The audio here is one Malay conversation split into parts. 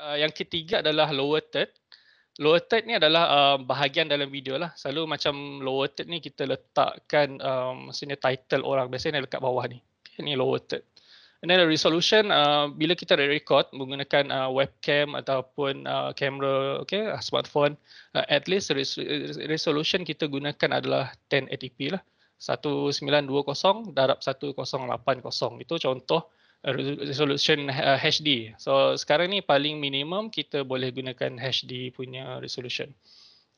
Uh, yang ketiga adalah lower third. Lower third ni adalah uh, bahagian dalam video lah. Selalu macam lower third ni kita letakkan um, maksudnya title orang. Biasanya dekat bawah ni. Okay, ni lower third. And then the resolution, uh, bila kita record menggunakan uh, webcam ataupun uh, camera, okay, smartphone, uh, at least resolution kita gunakan adalah 1080p lah. 1920 darab 1080. Itu contoh resolution uh, HD. So sekarang ni paling minimum kita boleh gunakan HD punya resolution.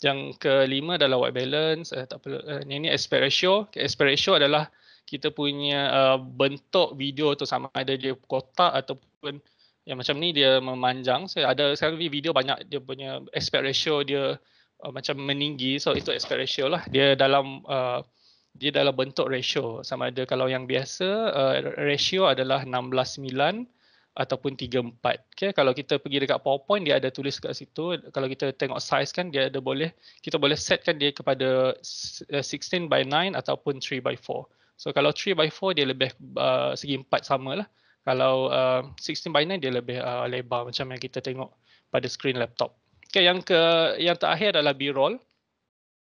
Yang kelima adalah white balance. Uh, tak perlu. Uh, eh, ini aspect ratio. Aspect ratio adalah kita punya uh, bentuk video tu sama ada dia kotak ataupun yang macam ni dia memanjang. So, ada sekarang ni video banyak dia punya aspect ratio dia uh, macam meninggi. So itu aspect ratio lah. Dia dalam uh, dia dalam bentuk ratio sama ada kalau yang biasa uh, ratio adalah 16:9 ataupun 3:4 okey kalau kita pergi dekat powerpoint dia ada tulis kat situ kalau kita tengok size kan dia ada boleh kita boleh setkan dia kepada 16 by 9 ataupun 3 by 4 so kalau 3 by 4 dia lebih uh, segi empat samalah kalau uh, eh, 16 by 9 dia lebih uh, lebar macam yang kita tengok pada screen laptop okey yang ke yang terakhir adalah b-roll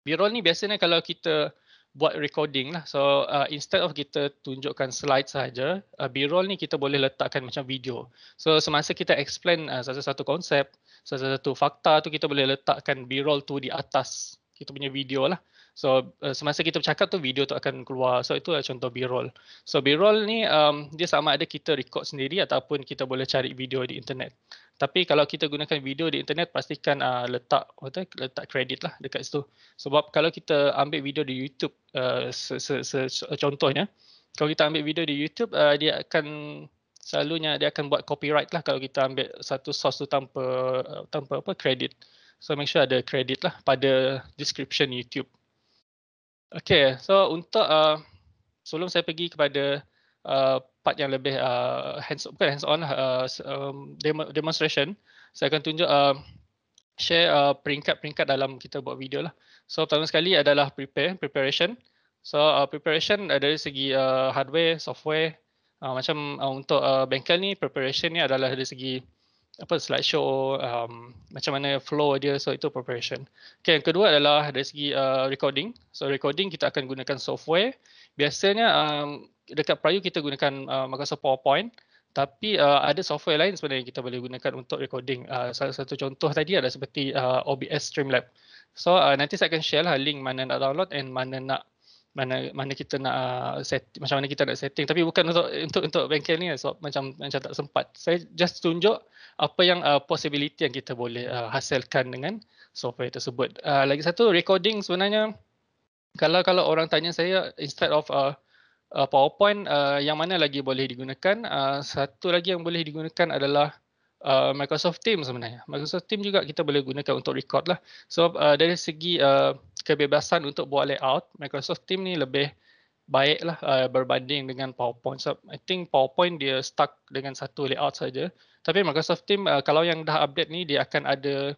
b-roll ni biasanya kalau kita buat recording lah. So uh, instead of kita tunjukkan slide sahaja, uh, B-roll ni kita boleh letakkan macam video. So semasa kita explain uh, satu-satu konsep, satu-satu fakta tu kita boleh letakkan B-roll tu di atas kita punya video lah. So uh, semasa kita bercakap tu video tu akan keluar. So itulah contoh B-roll. So B-roll ni um, dia sama ada kita record sendiri ataupun kita boleh cari video di internet. Tapi kalau kita gunakan video di internet pastikan uh, letak apa letak kredit lah dekat situ. Sebab kalau kita ambil video di YouTube uh, contohnya, kalau kita ambil video di YouTube uh, dia akan selalunya dia akan buat copyright lah kalau kita ambil satu source tu tanpa uh, tanpa apa kredit. So make sure ada kredit lah pada description YouTube. Okay, so untuk uh, sebelum saya pergi kepada uh, part yang lebih uh, hands bukan hands on lah, uh, um, demonstration saya akan tunjuk uh, share uh, peringkat-peringkat uh, dalam kita buat video lah. So pertama sekali adalah prepare preparation. So uh, preparation uh, dari segi uh, hardware, software uh, macam uh, untuk uh, bengkel ni preparation ni adalah dari segi apa slideshow um, macam mana flow dia so itu preparation. Okay, yang kedua adalah dari segi uh, recording. So recording kita akan gunakan software biasanya um, dekat Prayu kita gunakan uh, Microsoft PowerPoint tapi uh, ada software lain sebenarnya kita boleh gunakan untuk recording. Uh, salah satu contoh tadi adalah seperti uh, OBS Streamlab. So uh, nanti saya akan share lah link mana nak download and mana nak mana mana kita nak uh, set macam mana kita nak setting tapi bukan untuk untuk untuk bengkel ni lah so macam macam tak sempat saya just tunjuk apa yang uh, possibility yang kita boleh uh, hasilkan dengan software tersebut uh, lagi satu recording sebenarnya kalau kalau orang tanya saya instead of uh, uh, PowerPoint uh, yang mana lagi boleh digunakan uh, satu lagi yang boleh digunakan adalah uh, Microsoft Teams sebenarnya Microsoft Teams juga kita boleh gunakan untuk record lah so uh, dari segi uh, kebebasan untuk buat layout Microsoft Teams ni lebih baiklah uh, berbanding dengan PowerPoint so I think PowerPoint dia stuck dengan satu layout saja tapi Microsoft Teams uh, kalau yang dah update ni dia akan ada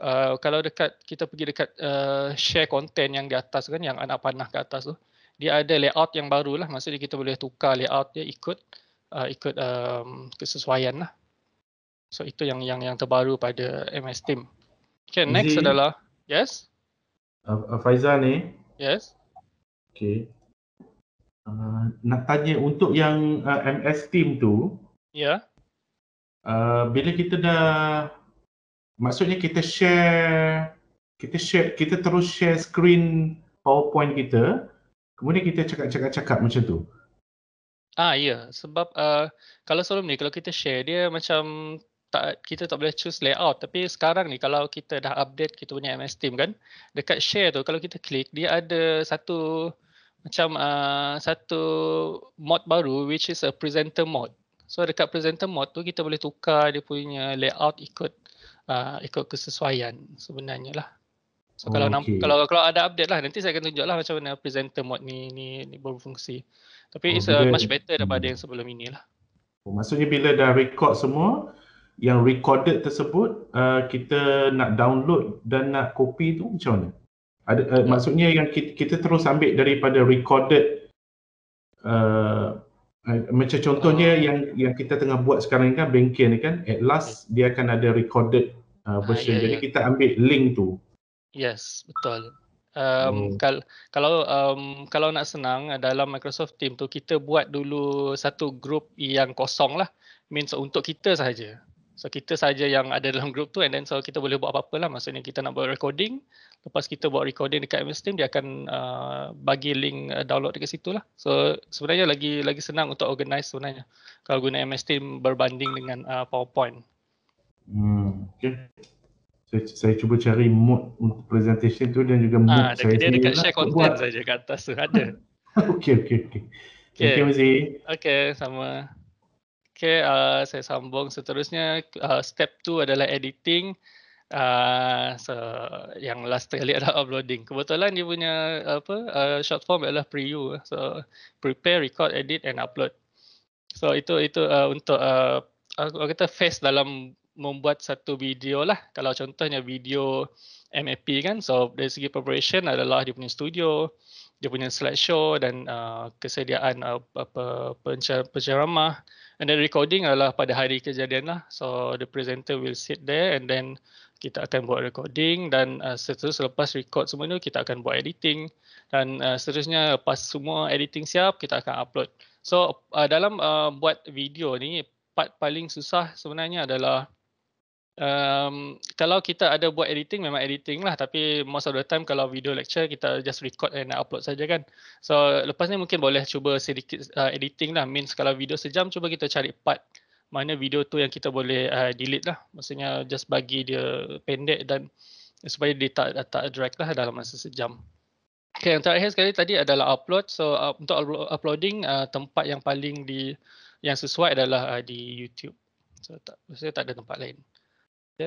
Uh, kalau dekat kita pergi dekat uh, share content yang di atas kan yang anak panah ke atas tu dia ada layout yang baru lah maksudnya kita boleh tukar layout dia ikut uh, ikut um, kesesuaian lah so itu yang yang yang terbaru pada MS Team okay next adalah yes uh, Faizal ni yes okay Uh, nak tanya untuk yang uh, MS Team tu. Ya. Yeah. Uh, bila kita dah maksudnya kita share kita share kita terus share screen powerpoint kita kemudian kita cakap-cakap-cakap macam tu ah ya yeah. sebab uh, kalau sebelum ni kalau kita share dia macam tak kita tak boleh choose layout tapi sekarang ni kalau kita dah update kita punya MS Team kan dekat share tu kalau kita klik dia ada satu macam uh, satu mod baru which is a presenter mod so dekat presenter mod tu kita boleh tukar dia punya layout ikut uh, ikut kesesuaian sebenarnya lah. So oh, kalau, okay. namp- kalau kalau ada update lah nanti saya akan tunjuk lah macam mana presenter mod ni ni, ni berfungsi. Tapi oh, it's uh, much better daripada yang hmm. sebelum inilah. Oh, maksudnya bila dah record semua yang recorded tersebut uh, kita nak download dan nak copy tu macam mana? Ada uh, ya. maksudnya yang kita, kita terus ambil daripada recorded uh, Ah, macam contohnya uh, yang yang kita tengah buat sekarang kan bengkel ni kan at last okay. dia akan ada recorded uh, version uh, ya, yeah, jadi yeah. kita ambil link tu yes betul um hmm. kal kalau um kalau nak senang dalam Microsoft Team tu kita buat dulu satu group yang kosong lah means untuk kita sahaja So kita saja yang ada dalam group tu and then so kita boleh buat apa-apa lah. Maksudnya kita nak buat recording. Lepas kita buat recording dekat MS Team, dia akan uh, bagi link uh, download dekat situ lah. So sebenarnya lagi lagi senang untuk organize sebenarnya. Kalau guna MS Team berbanding dengan uh, PowerPoint. Hmm, okay. Saya, saya cuba cari mood untuk presentation tu dan juga mood ha, saya dia sendiri. Dekat lah share content saja kat atas tu ada. okay, okay, okay. Okay, okay. Okay, sama. Okay, uh, saya sambung seterusnya. Uh, step 2 adalah editing. Uh, so yang last kali adalah uploading. Kebetulan dia punya apa uh, short form adalah preview. So prepare, record, edit and upload. So itu itu uh, untuk uh, kita face dalam membuat satu video lah. Kalau contohnya video MAP kan. So dari segi preparation adalah dia punya studio, dia punya slideshow dan uh, kesediaan uh, apa pencer- penceramah. And then recording adalah pada hari kejadian lah. So the presenter will sit there and then kita akan buat recording dan uh, seterusnya selepas record semua tu kita akan buat editing dan uh, seterusnya lepas semua editing siap kita akan upload. So uh, dalam uh, buat video ni part paling susah sebenarnya adalah Um, kalau kita ada buat editing memang editing lah tapi most of the time kalau video lecture kita just record and upload saja kan so lepas ni mungkin boleh cuba sedikit uh, editing lah means kalau video sejam cuba kita cari part mana video tu yang kita boleh uh, delete lah maksudnya just bagi dia pendek dan supaya dia tak, tak drag lah dalam masa sejam Okay, yang terakhir sekali tadi adalah upload so uh, untuk uploading uh, tempat yang paling di yang sesuai adalah uh, di YouTube so tak, saya tak ada tempat lain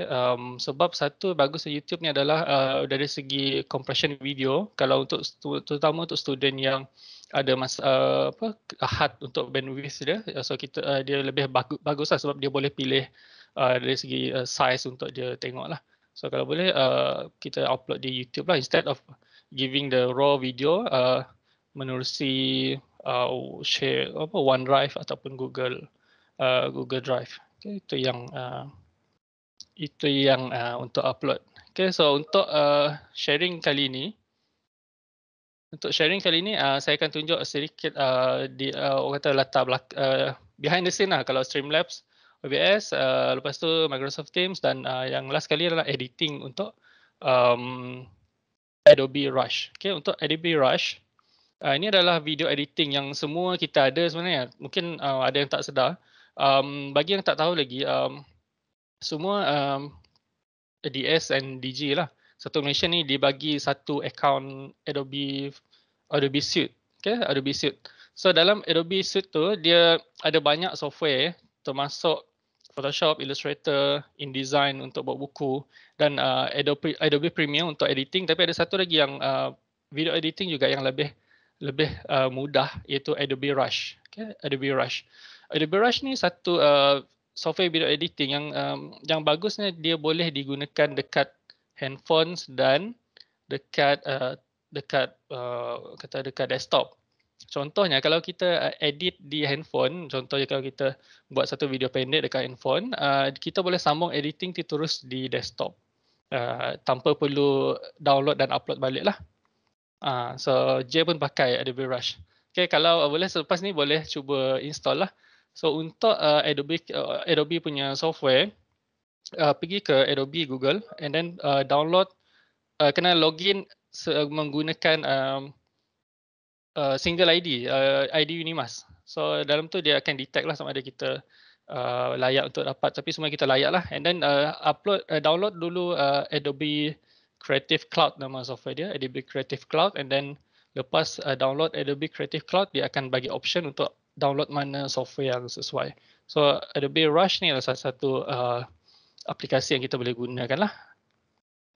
um, sebab satu bagusnya YouTube ni adalah uh, dari segi compression video kalau untuk terutama untuk student yang ada mas uh, apa hard untuk bandwidth dia ya, so kita uh, dia lebih bagus baguslah sebab dia boleh pilih uh, dari segi uh, size untuk dia tengok lah. so kalau boleh uh, kita upload di YouTube lah instead of giving the raw video uh, menerusi uh, share apa OneDrive ataupun Google uh, Google Drive okay, itu yang uh, itu yang uh, untuk upload. Okay, so untuk uh, sharing kali ini, untuk sharing kali ini uh, saya akan tunjuk sedikit uh, di uh, kata latar belak uh, behind the scene lah kalau Streamlabs, OBS, uh, lepas tu Microsoft Teams dan uh, yang last kali adalah editing untuk um, Adobe Rush. Okay, untuk Adobe Rush, uh, ini adalah video editing yang semua kita ada sebenarnya. Mungkin uh, ada yang tak sedar. Um, bagi yang tak tahu lagi, um, semua um, DS and DG lah. Satu Malaysia ni dia bagi satu account Adobe Adobe Suite. Okay, Adobe Suite. So dalam Adobe Suite tu dia ada banyak software termasuk Photoshop, Illustrator, InDesign untuk buat buku dan uh, Adobe Adobe Premiere untuk editing. Tapi ada satu lagi yang uh, video editing juga yang lebih lebih uh, mudah iaitu Adobe Rush. Okay, Adobe Rush. Adobe Rush ni satu uh, software video editing yang um, yang bagusnya dia boleh digunakan dekat handphone dan dekat uh, dekat uh, kata dekat desktop. Contohnya kalau kita uh, edit di handphone, contohnya kalau kita buat satu video pendek dekat handphone, uh, kita boleh sambung editing tu terus di desktop. Uh, tanpa perlu download dan upload balik lah. Uh, so, J pun pakai Adobe Rush. Okay, kalau boleh selepas ni boleh cuba install lah. So untuk uh, Adobe uh, Adobe punya software, uh, pergi ke Adobe Google and then uh, download uh, kena login uh, menggunakan um, uh, single ID uh, ID Unimas. So dalam tu dia akan detect lah sama ada kita uh, layak untuk dapat. Tapi semua kita layak lah. And then uh, upload uh, download dulu uh, Adobe Creative Cloud nama software dia Adobe Creative Cloud. And then lepas uh, download Adobe Creative Cloud dia akan bagi option untuk download mana software yang sesuai. So Adobe Rush ni adalah salah satu uh, aplikasi yang kita boleh gunakan lah.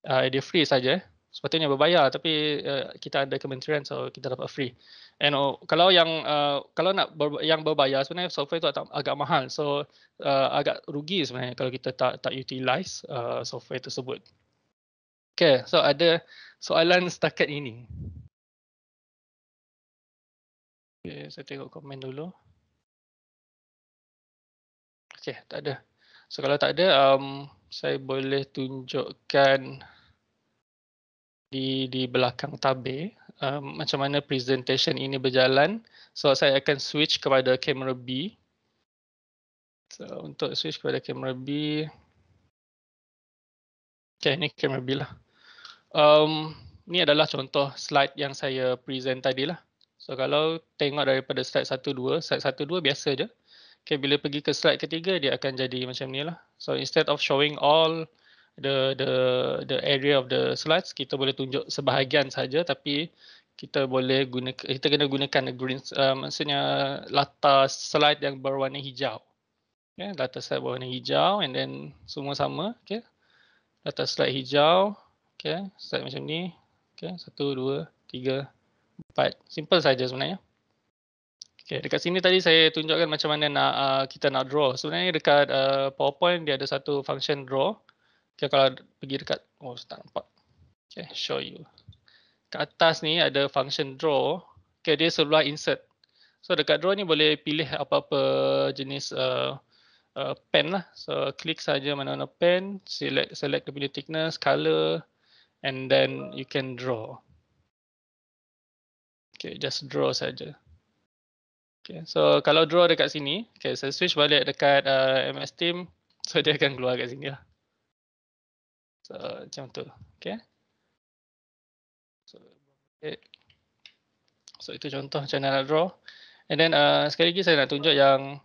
Uh, dia free saja. Sepatutnya berbayar tapi uh, kita ada kementerian so kita dapat free. And uh, kalau yang uh, kalau nak ber- yang berbayar sebenarnya software itu agak mahal. So uh, agak rugi sebenarnya kalau kita tak tak utilize uh, software tersebut. Okay, so ada soalan setakat ini. Okay, saya tengok komen dulu. Okay, tak ada. So kalau tak ada, um, saya boleh tunjukkan di di belakang tabir um, macam mana presentation ini berjalan. So saya akan switch kepada kamera B. So untuk switch kepada kamera B. Okay, ini kamera B lah. Um, ni adalah contoh slide yang saya present tadi lah. So kalau tengok daripada slide 1, 2, slide 1, 2 biasa je. Okay, bila pergi ke slide ketiga, dia akan jadi macam ni lah. So instead of showing all the the the area of the slides, kita boleh tunjuk sebahagian saja tapi kita boleh guna kita kena gunakan green uh, maksudnya latar slide yang berwarna hijau. Ya, latar slide berwarna hijau and then semua sama, okey. Latar slide hijau, okey, slide macam ni. Okey, satu, dua, tiga, but simple saja sebenarnya. Okay, dekat sini tadi saya tunjukkan macam mana nak uh, kita nak draw. Sebenarnya dekat uh, PowerPoint dia ada satu function draw. Okay, kalau pergi dekat, oh tak nampak. Okay, show you. Kat atas ni ada function draw. Okay, dia sebelah insert. So dekat draw ni boleh pilih apa-apa jenis uh, uh, pen lah. So klik saja mana-mana pen, select select the thickness, color and then you can draw. Okay, just draw saja. Okay, so kalau draw dekat sini, okay, saya switch balik dekat uh, MS Team, so dia akan keluar kat sini lah. So, macam tu. Okay. So, okay. so itu contoh macam mana nak draw. And then, uh, sekali lagi saya nak tunjuk yang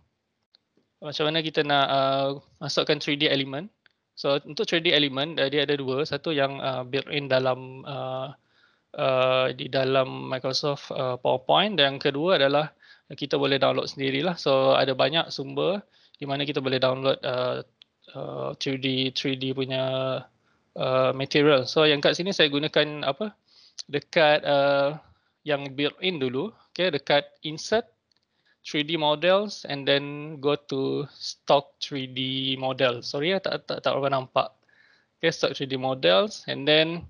macam mana kita nak uh, masukkan 3D element. So, untuk 3D element, uh, dia ada dua. Satu yang uh, built-in dalam uh, uh, di dalam Microsoft uh, PowerPoint dan yang kedua adalah uh, kita boleh download sendirilah so ada banyak sumber di mana kita boleh download uh, uh, 2D 3D punya uh, material so yang kat sini saya gunakan apa dekat uh, yang built in dulu okey dekat insert 3D models and then go to stock 3D model. Sorry ya tak tak tak orang nampak. Okay, stock 3D models and then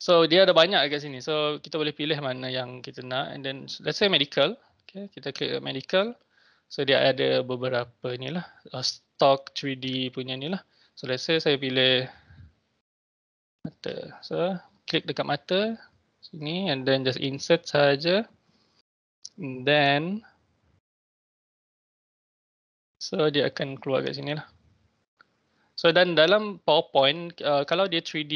So dia ada banyak dekat sini. So kita boleh pilih mana yang kita nak and then let's say medical. Okay, kita klik medical. So dia ada beberapa ni lah. Uh, stock 3D punya ni lah. So let's say saya pilih mata. So klik dekat mata sini and then just insert saja. Then so dia akan keluar dekat sini lah. So dan dalam PowerPoint uh, kalau dia 3D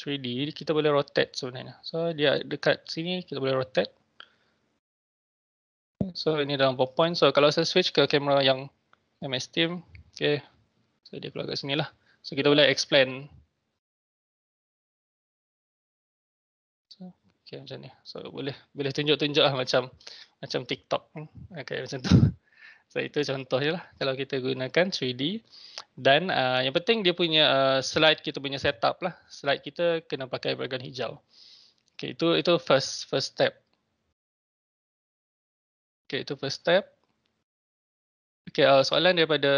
3D kita boleh rotate sebenarnya. So dia dekat sini kita boleh rotate. So ini dalam PowerPoint. So kalau saya switch ke kamera yang MS Team. Okay. So dia keluar kat sini lah. So kita boleh explain. So, okay macam ni. So boleh boleh tunjuk-tunjuk lah macam macam TikTok. Hmm, okay macam tu. So itu contoh je lah kalau kita gunakan 3D. Dan uh, yang penting dia punya uh, slide kita punya setup lah. Slide kita kena pakai bagian hijau. Okay, itu itu first first step. Okay, itu first step. Okay, uh, soalan daripada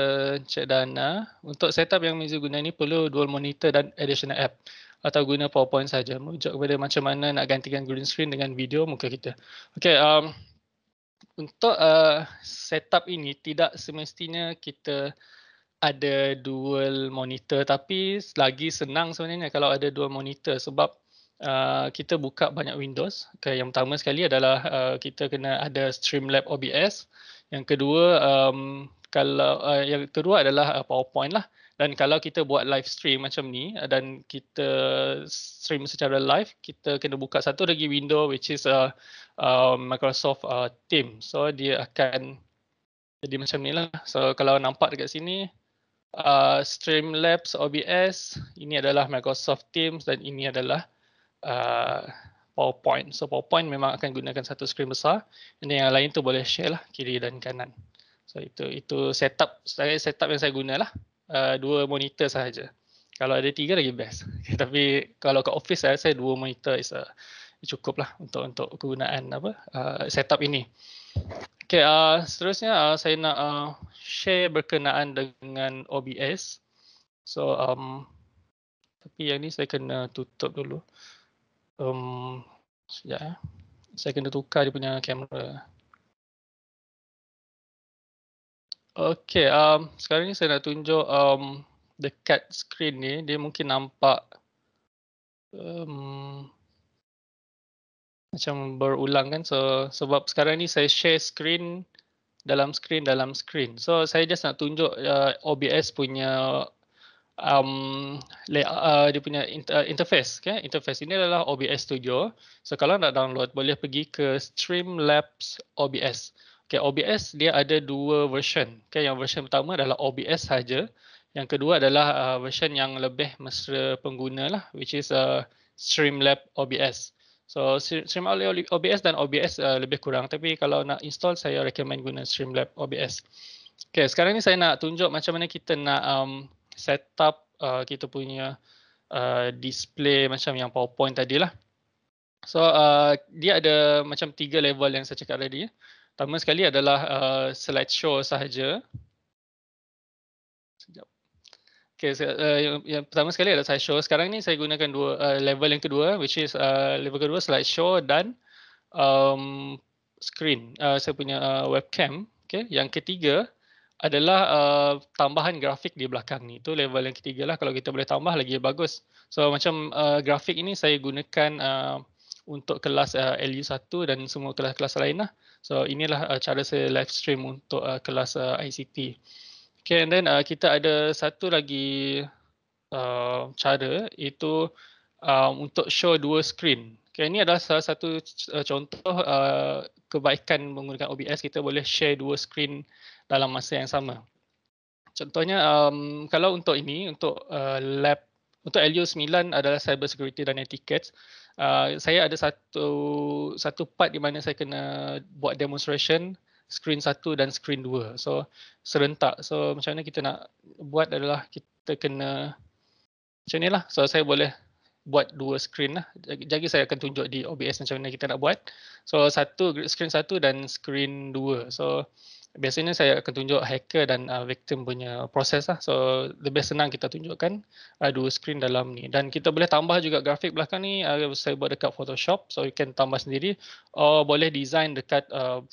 Cik Dana. Untuk setup yang Mizu guna ni perlu dual monitor dan additional app. Atau guna PowerPoint saja. Merujuk kepada macam mana nak gantikan green screen dengan video muka kita. Okay, um, untuk uh, setup ini tidak semestinya kita ada dual monitor tapi lagi senang sebenarnya kalau ada dual monitor sebab Uh, kita buka banyak windows. Okay, yang pertama sekali adalah uh, kita kena ada Streamlab OBS. Yang kedua um, kalau uh, yang kedua adalah uh, PowerPoint lah dan kalau kita buat live stream macam ni eh, dan kita stream secara live kita kena buka satu lagi window which is uh, uh, Microsoft uh, team so dia akan jadi macam ni lah so kalau nampak dekat sini uh, Streamlabs OBS ini adalah Microsoft Teams dan ini adalah uh, PowerPoint. So PowerPoint memang akan gunakan satu skrin besar. Dan yang lain tu boleh share lah kiri dan kanan. So itu itu setup setup yang saya guna lah. Uh, dua monitor sahaja. Kalau ada tiga lagi best. Okay, tapi kalau kat office saya, saya dua monitor is a, uh, cukup lah untuk untuk kegunaan apa uh, setup ini. Okay, uh, seterusnya uh, saya nak uh, share berkenaan dengan OBS. So, um, tapi yang ni saya kena tutup dulu. Um, sekejap, ya. saya kena tukar dia punya kamera. Okay, um, sekarang ni saya nak tunjuk um, cat screen ni, dia mungkin nampak um, macam berulang kan. So, sebab sekarang ni saya share screen dalam screen dalam screen. So, saya just nak tunjuk uh, OBS punya um, uh, dia punya inter uh, interface. Okay? Interface ini adalah OBS Studio. So, kalau nak download, boleh pergi ke Streamlabs OBS. Okay, OBS dia ada dua version. Okay, yang version pertama adalah OBS saja. Yang kedua adalah uh, version yang lebih mesra pengguna lah, which is uh, Streamlab OBS. So Streamlab OBS dan OBS uh, lebih kurang. Tapi kalau nak install, saya recommend guna Streamlab OBS. Okay, sekarang ni saya nak tunjuk macam mana kita nak um, set up uh, kita punya uh, display macam yang PowerPoint tadi lah. So uh, dia ada macam tiga level yang saya cakap tadi. Ya. Pertama sekali adalah uh, show sahaja. Sekejap. Okay, uh, yang, yang pertama sekali adalah show. Sekarang ni saya gunakan dua uh, level yang kedua, which is uh, level kedua slide show dan um, screen. Uh, saya punya uh, webcam. Okay, yang ketiga adalah uh, tambahan grafik di belakang ni. Itu level yang ketiga lah. Kalau kita boleh tambah lagi bagus. So macam uh, grafik ini saya gunakan uh, untuk kelas uh, LU1 dan semua kelas-kelas lain lah. So inilah uh, cara saya live stream untuk uh, kelas uh, ICT. Okay, and then uh, kita ada satu lagi uh, cara itu um, untuk show dua screen. Okay, ini adalah salah satu uh, contoh uh, kebaikan menggunakan OBS kita boleh share dua screen dalam masa yang sama. Contohnya um, kalau untuk ini untuk uh, lab untuk LU9 adalah cyber security dan etiquette. Ah, saya ada satu satu part di mana saya kena buat demonstration screen satu dan screen dua. So serentak. So macam mana kita nak buat adalah kita kena macam ni lah. So saya boleh buat dua screen lah. Jadi saya akan tunjuk di OBS macam mana kita nak buat. So satu screen satu dan screen dua. So biasanya saya akan tunjuk hacker dan uh, victim punya proses lah. So lebih senang kita tunjukkan uh, dua screen dalam ni. Dan kita boleh tambah juga grafik belakang ni. Uh, saya buat dekat Photoshop. So you can tambah sendiri. Uh, boleh design dekat uh,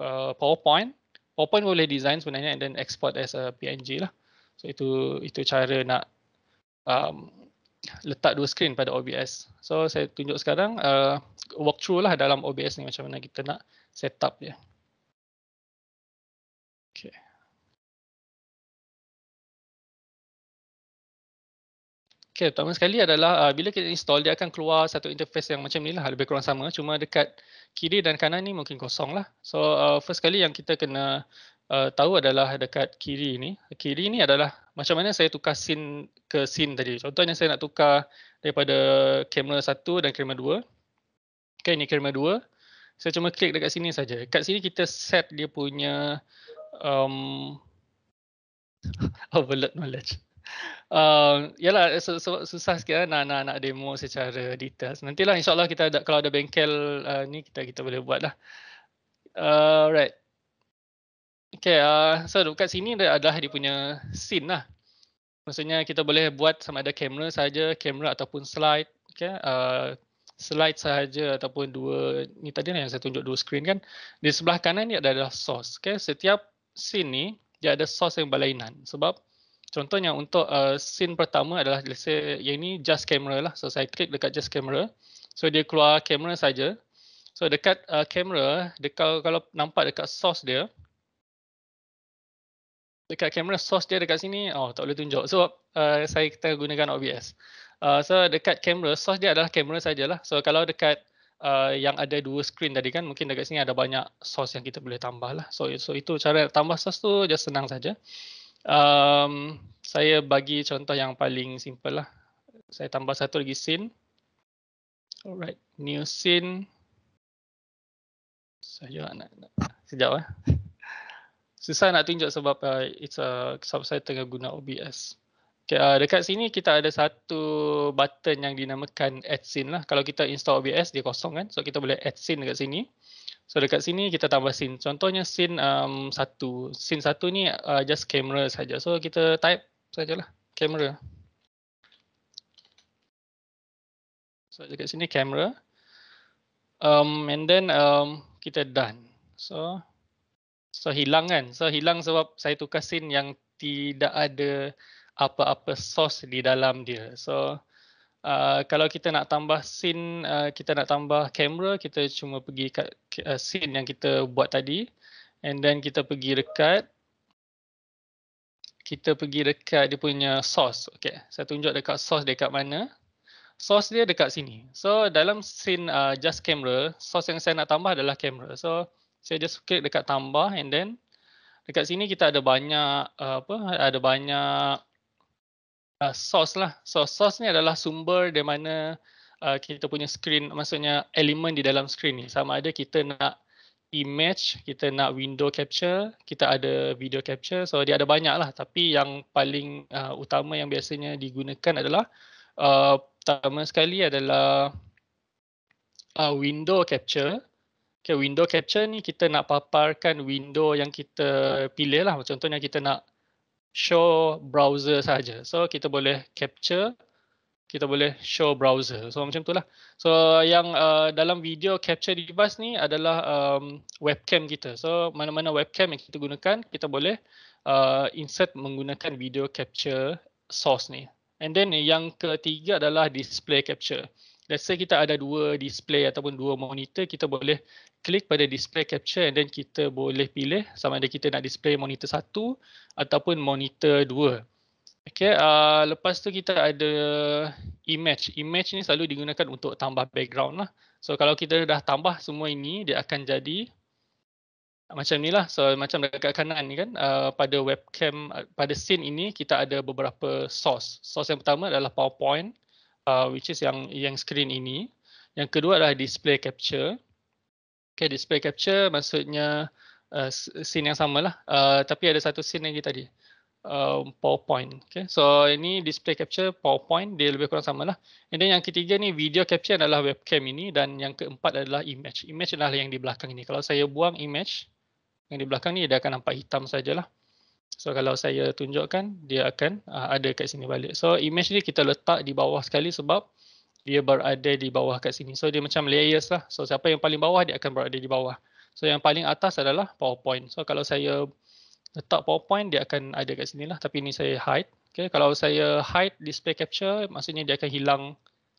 uh, PowerPoint. PowerPoint boleh design sebenarnya and then export as a PNG lah. So itu itu cara nak um, letak dua screen pada OBS. So saya tunjuk sekarang uh, walkthrough lah dalam OBS ni macam mana kita nak setup dia. Ya. Okay, pertama sekali adalah uh, bila kita install, dia akan keluar satu interface yang macam ni lah, lebih kurang sama. Cuma dekat kiri dan kanan ni mungkin kosong lah. So, uh, first sekali yang kita kena uh, tahu adalah dekat kiri ni. Kiri ni adalah macam mana saya tukar scene ke scene tadi. Contohnya saya nak tukar daripada kamera satu dan kamera dua. Okay, ni kamera dua. Saya cuma klik dekat sini saja. Dekat sini kita set dia punya um, overload knowledge uh, yalah so, so, susah sikit lah nak, nak, nak demo secara detail. Nantilah insyaAllah kita ada, kalau ada bengkel uh, ni kita kita boleh buat lah. Alright. Ehm, uh, okay, uh, so dekat sini adalah dia punya scene lah. Maksudnya kita boleh buat sama ada kamera saja, kamera ataupun slide. Okay, uh, slide saja ataupun dua ni tadi lah yang saya tunjuk dua screen kan. Di sebelah kanan ni ada adalah source. Okay, setiap scene ni dia ada source yang berlainan sebab contohnya untuk uh, scene pertama adalah let's say yang ini just camera lah so saya klik dekat just camera so dia keluar camera saja so dekat uh, camera dekat kalau nampak dekat source dia dekat camera source dia dekat sini oh tak boleh tunjuk so uh, saya kita gunakan OBS uh, so dekat camera source dia adalah kamera sajalah so kalau dekat Uh, yang ada dua screen tadi kan mungkin dekat sini ada banyak source yang kita boleh tambah lah so, so itu cara tambah source tu just senang saja um, saya bagi contoh yang paling simple lah. Saya tambah satu lagi scene. Alright, new scene. Saya so, nak, nak sejauh. Ah. Eh. Susah nak tunjuk sebab uh, it's a sebab saya tengah guna OBS. Okay, uh, dekat sini kita ada satu button yang dinamakan add scene lah. Kalau kita install OBS dia kosong kan, so kita boleh add scene dekat sini. So dekat sini kita tambah scene. Contohnya scene um, satu. Scene satu ni uh, just camera saja. So kita type sajalah camera. So dekat sini camera. Um, and then um, kita done. So so hilang kan? So hilang sebab saya tukar scene yang tidak ada apa-apa source di dalam dia. So Uh, kalau kita nak tambah scene, uh, kita nak tambah kamera, kita cuma pergi kat uh, scene yang kita buat tadi and then kita pergi dekat kita pergi dekat dia punya source. Okay. Saya tunjuk dekat source dekat mana. Source dia dekat sini. So dalam scene uh, just camera, source yang saya nak tambah adalah camera. So saya just klik dekat tambah and then dekat sini kita ada banyak uh, apa ada banyak uh, ah, source lah. So source ni adalah sumber di mana uh, kita punya screen, maksudnya elemen di dalam screen ni. Sama ada kita nak image, kita nak window capture, kita ada video capture. So dia ada banyak lah tapi yang paling uh, utama yang biasanya digunakan adalah uh, pertama sekali adalah uh, window capture. Okay, window capture ni kita nak paparkan window yang kita pilih lah. Contohnya kita nak show browser saja. So kita boleh capture, kita boleh show browser. So macam itulah. So yang uh, dalam video capture device ni adalah um, webcam kita. So mana-mana webcam yang kita gunakan, kita boleh uh, insert menggunakan video capture source ni. And then yang ketiga adalah display capture let's say kita ada dua display ataupun dua monitor, kita boleh klik pada display capture and then kita boleh pilih sama ada kita nak display monitor satu ataupun monitor dua. Okay, uh, lepas tu kita ada image. Image ni selalu digunakan untuk tambah background lah. So kalau kita dah tambah semua ini, dia akan jadi macam ni lah. So macam dekat kanan ni kan, uh, pada webcam, uh, pada scene ini kita ada beberapa source. Source yang pertama adalah PowerPoint uh, which is yang yang screen ini. Yang kedua adalah display capture. Okay, display capture maksudnya uh, scene yang sama lah. Uh, tapi ada satu scene lagi tadi. Um, PowerPoint. Okay. So ini display capture, PowerPoint, dia lebih kurang sama lah. And then yang ketiga ni video capture adalah webcam ini dan yang keempat adalah image. Image adalah yang di belakang ini. Kalau saya buang image, yang di belakang ni dia akan nampak hitam sajalah. So kalau saya tunjukkan, dia akan uh, ada kat sini balik. So image ni kita letak di bawah sekali sebab dia berada di bawah kat sini. So dia macam layers lah. So siapa yang paling bawah, dia akan berada di bawah. So yang paling atas adalah PowerPoint. So kalau saya letak PowerPoint, dia akan ada kat sini lah. Tapi ini saya hide. Okay. Kalau saya hide display capture, maksudnya dia akan hilang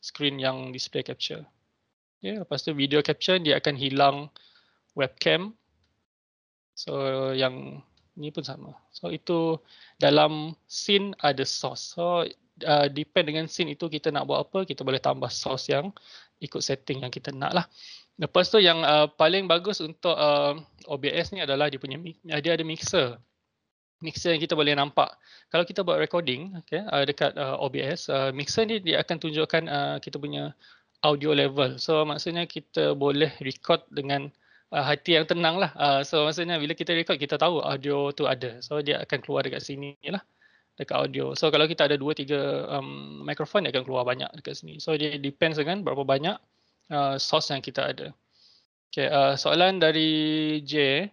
screen yang display capture. Okay. Lepas tu video capture, dia akan hilang webcam. So yang ni pun sama. So itu dalam scene ada sauce. So uh, depend dengan scene itu kita nak buat apa, kita boleh tambah sauce yang ikut setting yang kita nak lah. Lepas tu yang uh, paling bagus untuk uh, OBS ni adalah dia punya uh, dia ada mixer. Mixer yang kita boleh nampak. Kalau kita buat recording okay, uh, dekat uh, OBS, uh, mixer ni dia akan tunjukkan uh, kita punya audio level. So maksudnya kita boleh record dengan uh, hati yang tenang lah. Uh, so maksudnya bila kita record, kita tahu audio tu ada. So dia akan keluar dekat sini lah, dekat audio. So kalau kita ada dua, tiga um, mikrofon, dia akan keluar banyak dekat sini. So dia depends dengan berapa banyak uh, source yang kita ada. Okay, uh, soalan dari J.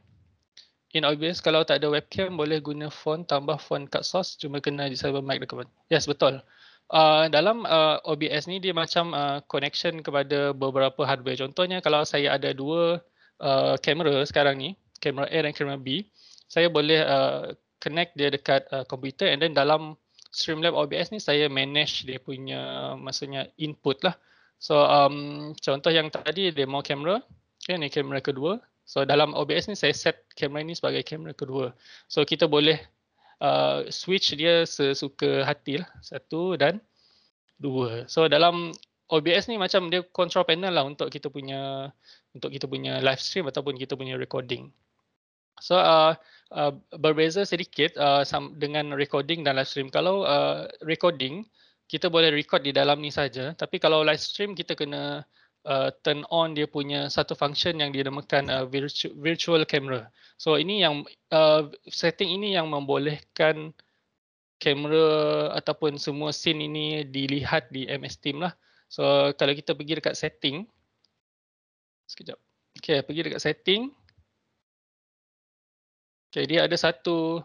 In OBS, kalau tak ada webcam, boleh guna phone tambah phone kat source, cuma kena disable mic dekat Yes, betul. Uh, dalam uh, OBS ni dia macam uh, connection kepada beberapa hardware. Contohnya kalau saya ada dua Uh, kamera sekarang ni, kamera A dan kamera B, saya boleh uh, connect dia dekat uh, komputer uh, and then dalam Streamlab OBS ni saya manage dia punya maksudnya input lah. So um, contoh yang tadi demo kamera, okay, ni kamera kedua. So dalam OBS ni saya set kamera ni sebagai kamera kedua. So kita boleh uh, switch dia sesuka hati lah. Satu dan dua. So dalam OBS ni macam dia control panel lah untuk kita punya untuk kita punya live stream ataupun kita punya recording. So uh, uh, berbeza sedikit uh, dengan recording dan live stream. Kalau uh, recording kita boleh record di dalam ni saja, tapi kalau live stream kita kena uh, turn on dia punya satu function yang dinamakan uh, virtu virtual camera. So ini yang uh, setting ini yang membolehkan kamera ataupun semua scene ini dilihat di MS Team lah. So kalau kita pergi dekat setting. Sekejap. Okay, pergi dekat setting. Okay, dia ada satu.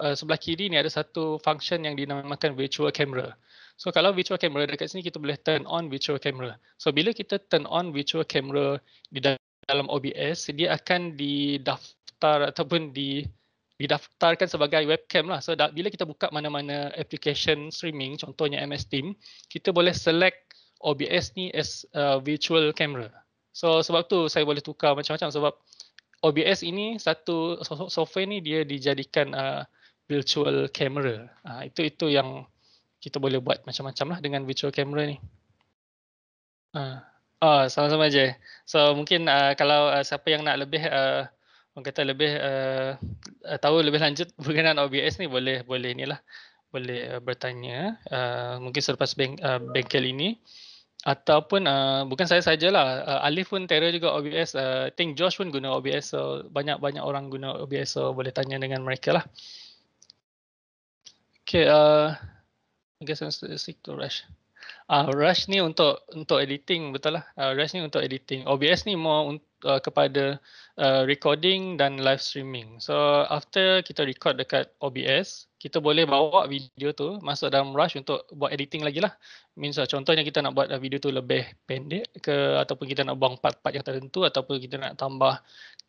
Uh, sebelah kiri ni ada satu function yang dinamakan virtual camera. So kalau virtual camera dekat sini kita boleh turn on virtual camera. So bila kita turn on virtual camera di dalam OBS, dia akan didaftar ataupun di didaftarkan sebagai webcam lah. So bila kita buka mana-mana application streaming, contohnya MS Team, kita boleh select OBS ni as a virtual camera. So sebab tu saya boleh tukar macam-macam sebab OBS ini satu software ni dia dijadikan a uh, virtual camera. Uh, itu itu yang kita boleh buat macam-macam lah dengan virtual camera ni. Ah, uh, sama-sama uh, So mungkin uh, kalau uh, siapa yang nak lebih uh, orang kata lebih uh, tahu lebih lanjut berkenaan OBS ni boleh boleh inilah boleh uh, bertanya uh, mungkin selepas bank, uh, bengkel ini. Uh, ataupun uh, bukan saya sajalah uh, Alif pun terror juga OBS uh, think Josh pun guna OBS so banyak-banyak orang guna OBS so boleh tanya dengan mereka lah okay uh, I guess I'm sick to Rush uh, Rush ni untuk untuk editing betul lah uh, Rush ni untuk editing OBS ni more untuk uh, kepada uh, recording dan live streaming. So after kita record dekat OBS, kita boleh bawa video tu masuk dalam Rush untuk buat editing lagi lah. Means uh, contohnya kita nak buat uh, video tu lebih pendek ke ataupun kita nak buang part-part yang tertentu ataupun kita nak tambah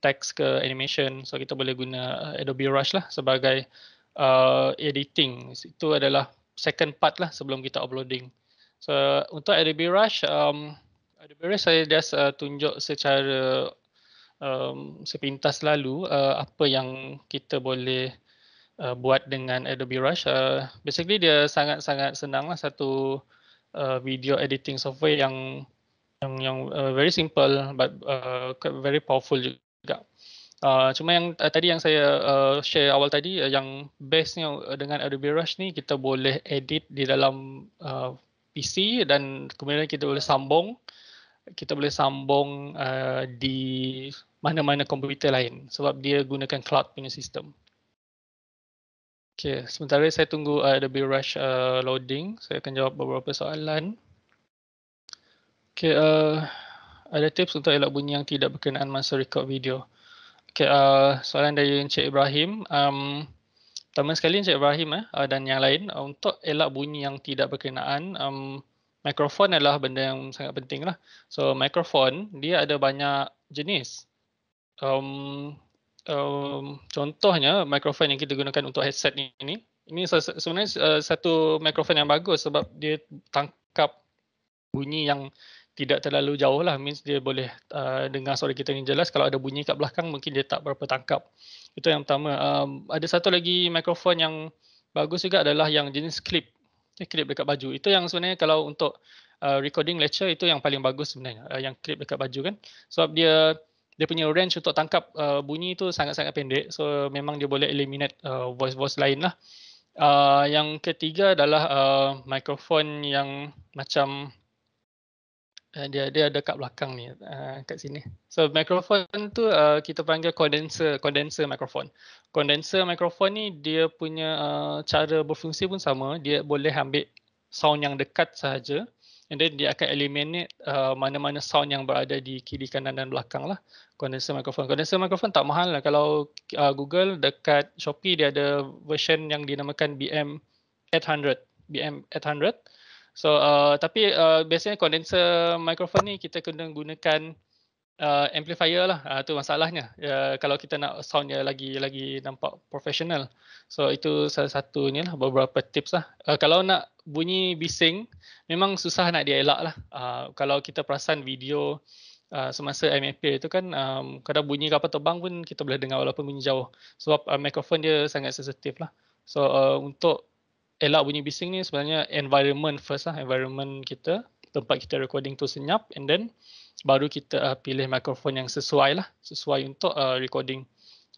teks ke animation. So kita boleh guna uh, Adobe Rush lah sebagai uh, editing. Itu adalah second part lah sebelum kita uploading. So untuk Adobe Rush, um, ada beres saya just uh, tunjuk secara um, sepintas lalu uh, apa yang kita boleh uh, buat dengan Adobe Rush. Uh, basically dia sangat-sangat senang lah satu uh, video editing software yang yang yang uh, very simple but uh, very powerful juga. Uh, cuma yang uh, tadi yang saya uh, share awal tadi uh, yang bestnya uh, dengan Adobe Rush ni kita boleh edit di dalam uh, PC dan kemudian kita boleh sambung uh, kita boleh sambung uh, di mana-mana komputer lain sebab dia gunakan cloud punya sistem. Okay, sementara saya tunggu uh, ada bit rush uh, loading, saya akan jawab beberapa soalan. Okay, uh, ada tips untuk elak bunyi yang tidak berkenaan masa rekod video. Okay, uh, soalan dari Encik Ibrahim. Um, pertama sekali Encik Ibrahim eh, uh, dan yang lain, untuk elak bunyi yang tidak berkenaan, um, mikrofon adalah benda yang sangat penting lah. So mikrofon dia ada banyak jenis. Um, um, contohnya mikrofon yang kita gunakan untuk headset ini. Ini sebenarnya uh, satu mikrofon yang bagus sebab dia tangkap bunyi yang tidak terlalu jauh lah. Means dia boleh uh, dengar suara kita yang jelas. Kalau ada bunyi kat belakang mungkin dia tak berapa tangkap. Itu yang pertama. Um, ada satu lagi mikrofon yang bagus juga adalah yang jenis clip. Ni clip dekat baju. Itu yang sebenarnya kalau untuk uh, recording lecture itu yang paling bagus sebenarnya. Uh, yang clip dekat baju kan. Sebab dia dia punya range untuk tangkap uh, bunyi itu sangat-sangat pendek. So memang dia boleh eliminate uh, voice-voice lain lah. Uh, yang ketiga adalah uh, microphone yang macam Eh, dia dia ada kat belakang ni uh, kat sini. So microphone tu uh, kita panggil condenser condenser microphone. Condenser microphone ni dia punya uh, cara berfungsi pun sama, dia boleh ambil sound yang dekat sahaja and then dia akan eliminate uh, mana-mana sound yang berada di kiri kanan dan belakang lah condenser microphone. Condenser microphone tak mahal lah kalau uh, Google dekat Shopee dia ada version yang dinamakan BM 800, BM 800. So uh, tapi uh, biasanya condenser microphone ni kita kena gunakan uh, amplifier lah. Uh, tu masalahnya. Uh, kalau kita nak soundnya lagi lagi nampak professional. So itu salah satu ni lah beberapa tips lah. Uh, kalau nak bunyi bising memang susah nak dia elak lah. Uh, kalau kita perasan video Uh, semasa MAP itu kan um, kadang bunyi kapal terbang pun kita boleh dengar walaupun bunyi jauh sebab uh, mikrofon dia sangat sensitif lah so uh, untuk elak bunyi bising ni sebenarnya environment first lah environment kita tempat kita recording tu senyap and then baru kita uh, pilih mikrofon yang sesuai lah sesuai untuk uh, recording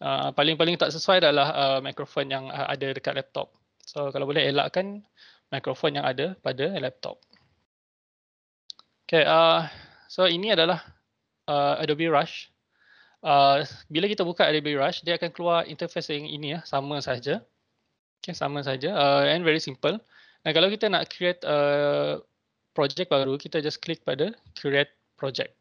ah, paling-paling uh, tak sesuai adalah uh, mikrofon yang uh, ada dekat laptop so kalau boleh elakkan mikrofon yang ada pada laptop okay uh, so ini adalah uh, Adobe Rush uh, bila kita buka Adobe Rush dia akan keluar interface yang ini ya sama saja Okay, sama saja. Uh, and very simple. Nah, kalau kita nak create a uh, project baru, kita just click pada create project.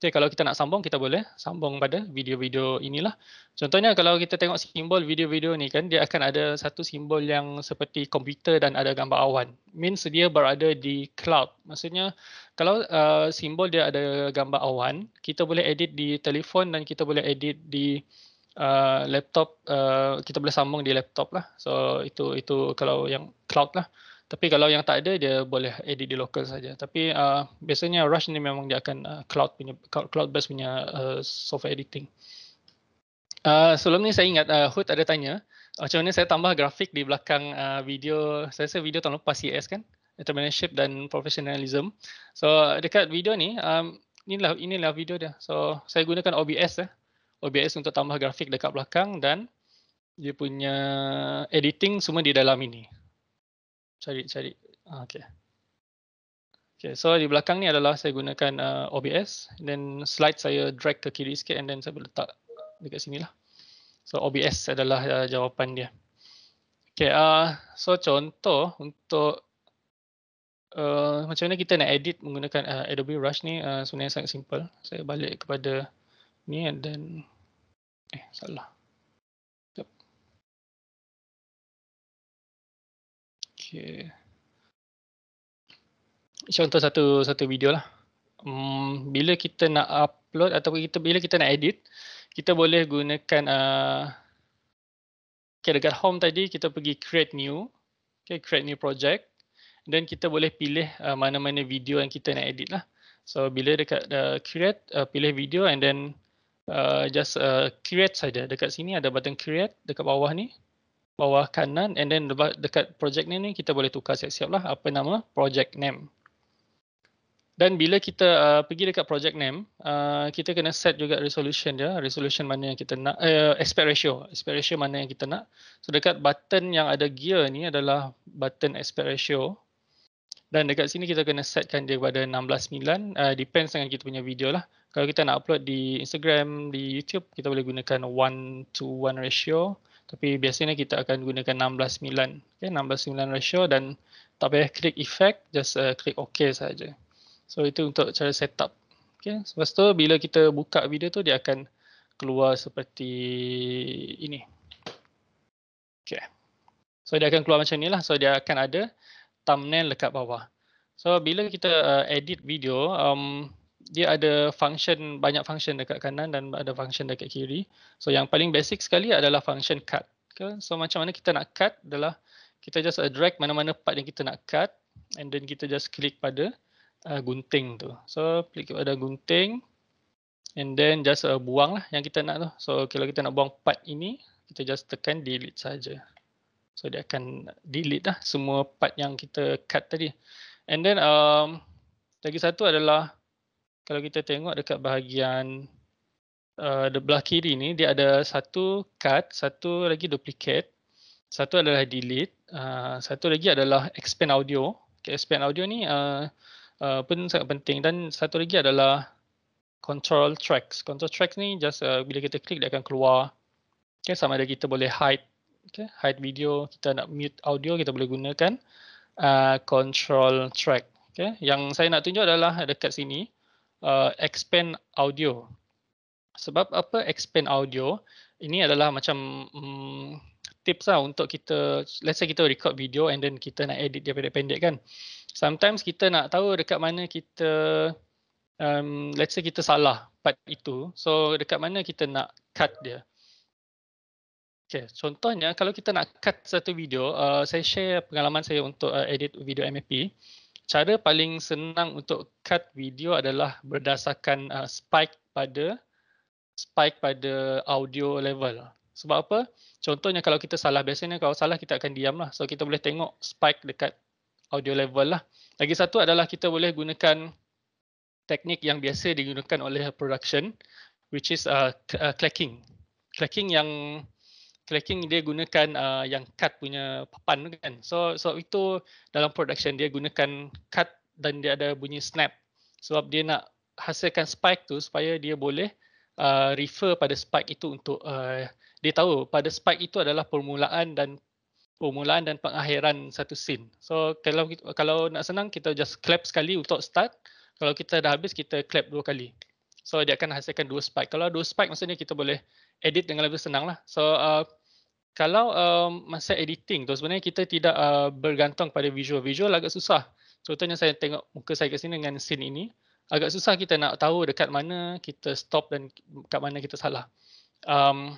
Okay, kalau kita nak sambung, kita boleh sambung pada video-video inilah. Contohnya, kalau kita tengok simbol video-video ni kan, dia akan ada satu simbol yang seperti komputer dan ada gambar awan. Means dia berada di cloud. Maksudnya, kalau uh, simbol dia ada gambar awan, kita boleh edit di telefon dan kita boleh edit di uh, laptop uh, kita boleh sambung di laptop lah. So itu itu kalau yang cloud lah. Tapi kalau yang tak ada dia boleh edit di local saja. Tapi uh, biasanya Rush ni memang dia akan uh, cloud punya cloud based punya uh, software editing. Uh, sebelum ni saya ingat uh, Hood ada tanya macam mana saya tambah grafik di belakang uh, video saya rasa video tahun lepas CS kan entrepreneurship dan professionalism. So dekat video ni um, inilah inilah video dia. So saya gunakan OBS eh. Ya. OBS untuk tambah grafik dekat belakang dan dia punya editing semua di dalam ini. Cari, cari. Ah, okay. Okay, so di belakang ni adalah saya gunakan uh, OBS. Then slide saya drag ke kiri sikit and then saya letak dekat sini lah. So OBS adalah uh, jawapan dia. Okay, uh, so contoh untuk uh, macam mana kita nak edit menggunakan uh, Adobe Rush ni uh, sebenarnya sangat simple. Saya balik kepada ni and then eh salah yep. okay contoh satu satu video lah um, bila kita nak upload ataupun kita bila kita nak edit kita boleh gunakan uh, okay dekat home tadi kita pergi create new okay create new project dan kita boleh pilih uh, mana-mana uh, video yang kita nak edit lah. So bila dekat uh, create uh, pilih video and then Uh, just uh, create saja dekat sini ada button create dekat bawah ni bawah kanan and then dekat project name ni kita boleh tukar siap-siap lah apa nama project name dan bila kita uh, pergi dekat project name uh, kita kena set juga resolution dia resolution mana yang kita nak uh, aspect ratio aspect ratio mana yang kita nak so dekat button yang ada gear ni adalah button aspect ratio dan dekat sini kita kena setkan dia pada 16.9 uh, depends dengan kita punya video lah kalau kita nak upload di Instagram, di YouTube, kita boleh gunakan one to one ratio. Tapi biasanya kita akan gunakan 16.9. Okay, 16.9 ratio dan tak payah klik effect, just uh, klik OK saja. So itu untuk cara setup. Okay, lepas tu bila kita buka video tu, dia akan keluar seperti ini. Okay. So dia akan keluar macam ni lah. So dia akan ada thumbnail dekat bawah. So bila kita uh, edit video, um, dia ada function banyak function dekat kanan dan ada function dekat kiri. So yang paling basic sekali adalah function cut. Okay. So macam mana kita nak cut adalah kita just eh, drag mana-mana part yang kita nak cut and then kita just klik pada uh, gunting tu. So klik pada gunting and then just uh, eh, buang lah yang kita nak tu. So kalau kita nak buang part ini, kita just tekan delete saja. So dia akan delete lah semua part yang kita cut tadi. And then um, lagi satu adalah kalau kita tengok dekat bahagian uh, belah kiri ni, dia ada satu cut, satu lagi duplicate, satu adalah delete, uh, satu lagi adalah expand audio. Okay, expand audio ni uh, uh, pun sangat penting dan satu lagi adalah control tracks. Control tracks ni just uh, bila kita klik dia akan keluar. Okay, sama ada kita boleh hide okay, hide video, kita nak mute audio, kita boleh gunakan uh, control track. Okay. Yang saya nak tunjuk adalah dekat sini uh, expand audio. Sebab apa expand audio? Ini adalah macam um, tips lah untuk kita let's say kita record video and then kita nak edit dia pendek-pendek kan. Sometimes kita nak tahu dekat mana kita um, let's say kita salah part itu. So dekat mana kita nak cut dia. Okay, contohnya kalau kita nak cut satu video, uh, saya share pengalaman saya untuk uh, edit video MAP cara paling senang untuk cut video adalah berdasarkan uh, spike pada spike pada audio level. Sebab apa? Contohnya kalau kita salah, biasanya kalau salah kita akan diam lah. So kita boleh tengok spike dekat audio level lah. Lagi satu adalah kita boleh gunakan teknik yang biasa digunakan oleh production, which is uh, uh, clacking. Clacking yang tracking dia gunakan uh, yang cut punya papan kan. So so itu dalam production dia gunakan cut dan dia ada bunyi snap sebab dia nak hasilkan spike tu supaya dia boleh uh, refer pada spike itu untuk uh, dia tahu pada spike itu adalah permulaan dan permulaan dan pengakhiran satu scene. So kalau kita kalau nak senang kita just clap sekali untuk start. Kalau kita dah habis kita clap dua kali. So dia akan hasilkan dua spike. Kalau dua spike maksudnya kita boleh edit dengan lebih senang lah. So uh, kalau um, masa editing tu sebenarnya kita tidak uh, bergantung pada visual. Visual agak susah. Contohnya saya tengok muka saya kat sini dengan scene ini. Agak susah kita nak tahu dekat mana kita stop dan dekat mana kita salah. Um,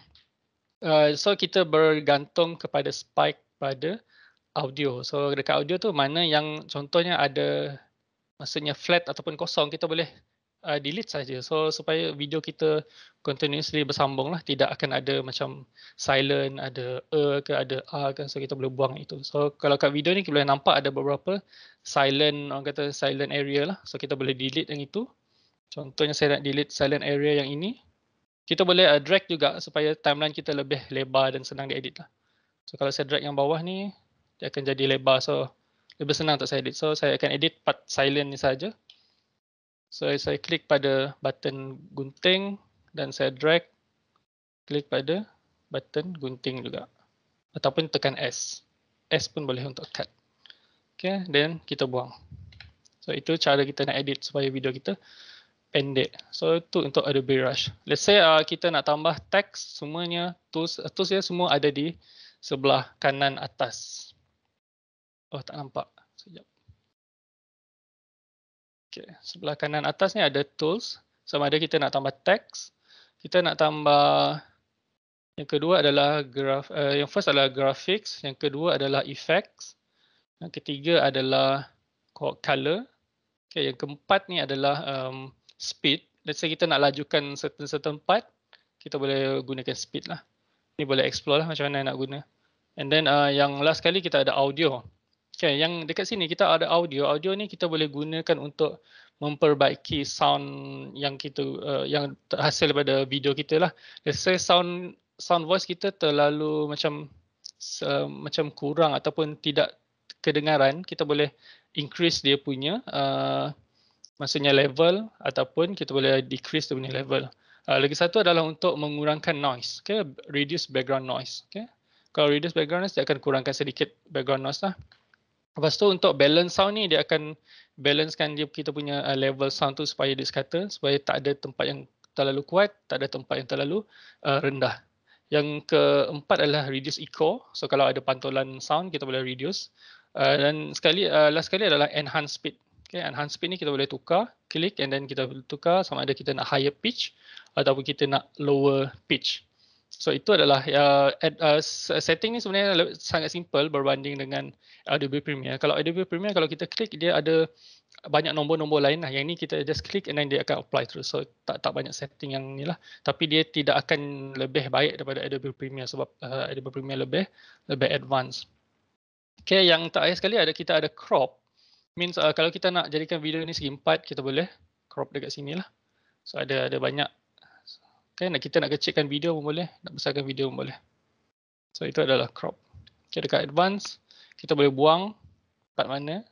uh, so kita bergantung kepada spike pada audio. So dekat audio tu mana yang contohnya ada maksudnya flat ataupun kosong kita boleh uh, delete saja. So supaya video kita continuously bersambung lah, tidak akan ada macam silent, ada e uh, ke ada a uh, ke, so kita boleh buang itu. So kalau kat video ni kita boleh nampak ada beberapa silent, orang kata silent area lah. So kita boleh delete yang itu. Contohnya saya nak delete silent area yang ini. Kita boleh uh, drag juga supaya timeline kita lebih lebar dan senang diedit lah. So kalau saya drag yang bawah ni, dia akan jadi lebar. So lebih senang untuk saya edit. So saya akan edit part silent ni saja. So saya klik pada button gunting dan saya drag klik pada button gunting juga ataupun tekan S. S pun boleh untuk cut. Okay, then kita buang. So itu cara kita nak edit supaya video kita pendek. So itu untuk Adobe Rush. Let's say uh, kita nak tambah teks semuanya tools uh, tools ya semua ada di sebelah kanan atas. Oh tak nampak. Sekejap. Okey, Sebelah kanan atas ni ada tools. Sama ada kita nak tambah text. Kita nak tambah yang kedua adalah graf, uh, yang first adalah graphics. Yang kedua adalah effects. Yang ketiga adalah color. Okay. Yang keempat ni adalah um, speed. Let's say kita nak lajukan certain-certain part. Kita boleh gunakan speed lah. Ni boleh explore lah macam mana nak guna. And then uh, yang last kali kita ada audio. Okay, yang dekat sini kita ada audio. Audio ni kita boleh gunakan untuk memperbaiki sound yang kita uh, yang hasil daripada video kita lah. Let's say sound sound voice kita terlalu macam uh, macam kurang ataupun tidak kedengaran, kita boleh increase dia punya uh, maksudnya level ataupun kita boleh decrease dia punya level. Uh, lagi satu adalah untuk mengurangkan noise, okay? reduce background noise. Okay? Kalau reduce background noise, dia akan kurangkan sedikit background noise lah. Lepas tu untuk balance sound ni dia akan balancekan dia kita punya uh, level sound tu supaya dia scatter supaya tak ada tempat yang terlalu kuat, tak ada tempat yang terlalu uh, rendah. Yang keempat adalah reduce echo. So kalau ada pantulan sound kita boleh reduce. Uh, dan sekali uh, last sekali adalah enhance speed. Okay, enhance speed ni kita boleh tukar, klik and then kita boleh tukar sama ada kita nak higher pitch ataupun kita nak lower pitch. So itu adalah ya, uh, uh, setting ni sebenarnya sangat simple berbanding dengan Adobe Premiere. Kalau Adobe Premiere kalau kita klik dia ada banyak nombor-nombor lain lah. Yang ni kita just klik and then dia akan apply terus. So tak tak banyak setting yang ni lah. Tapi dia tidak akan lebih baik daripada Adobe Premiere sebab uh, Adobe Premiere lebih lebih advance. Okay, yang tak akhir sekali ada kita ada crop. Means uh, kalau kita nak jadikan video ni segi empat kita boleh crop dekat sini lah. So ada ada banyak Okay, eh, nak kita nak kecilkan video pun boleh, nak besarkan video pun boleh. So itu adalah crop. Okay, dekat advance, kita boleh buang kat mana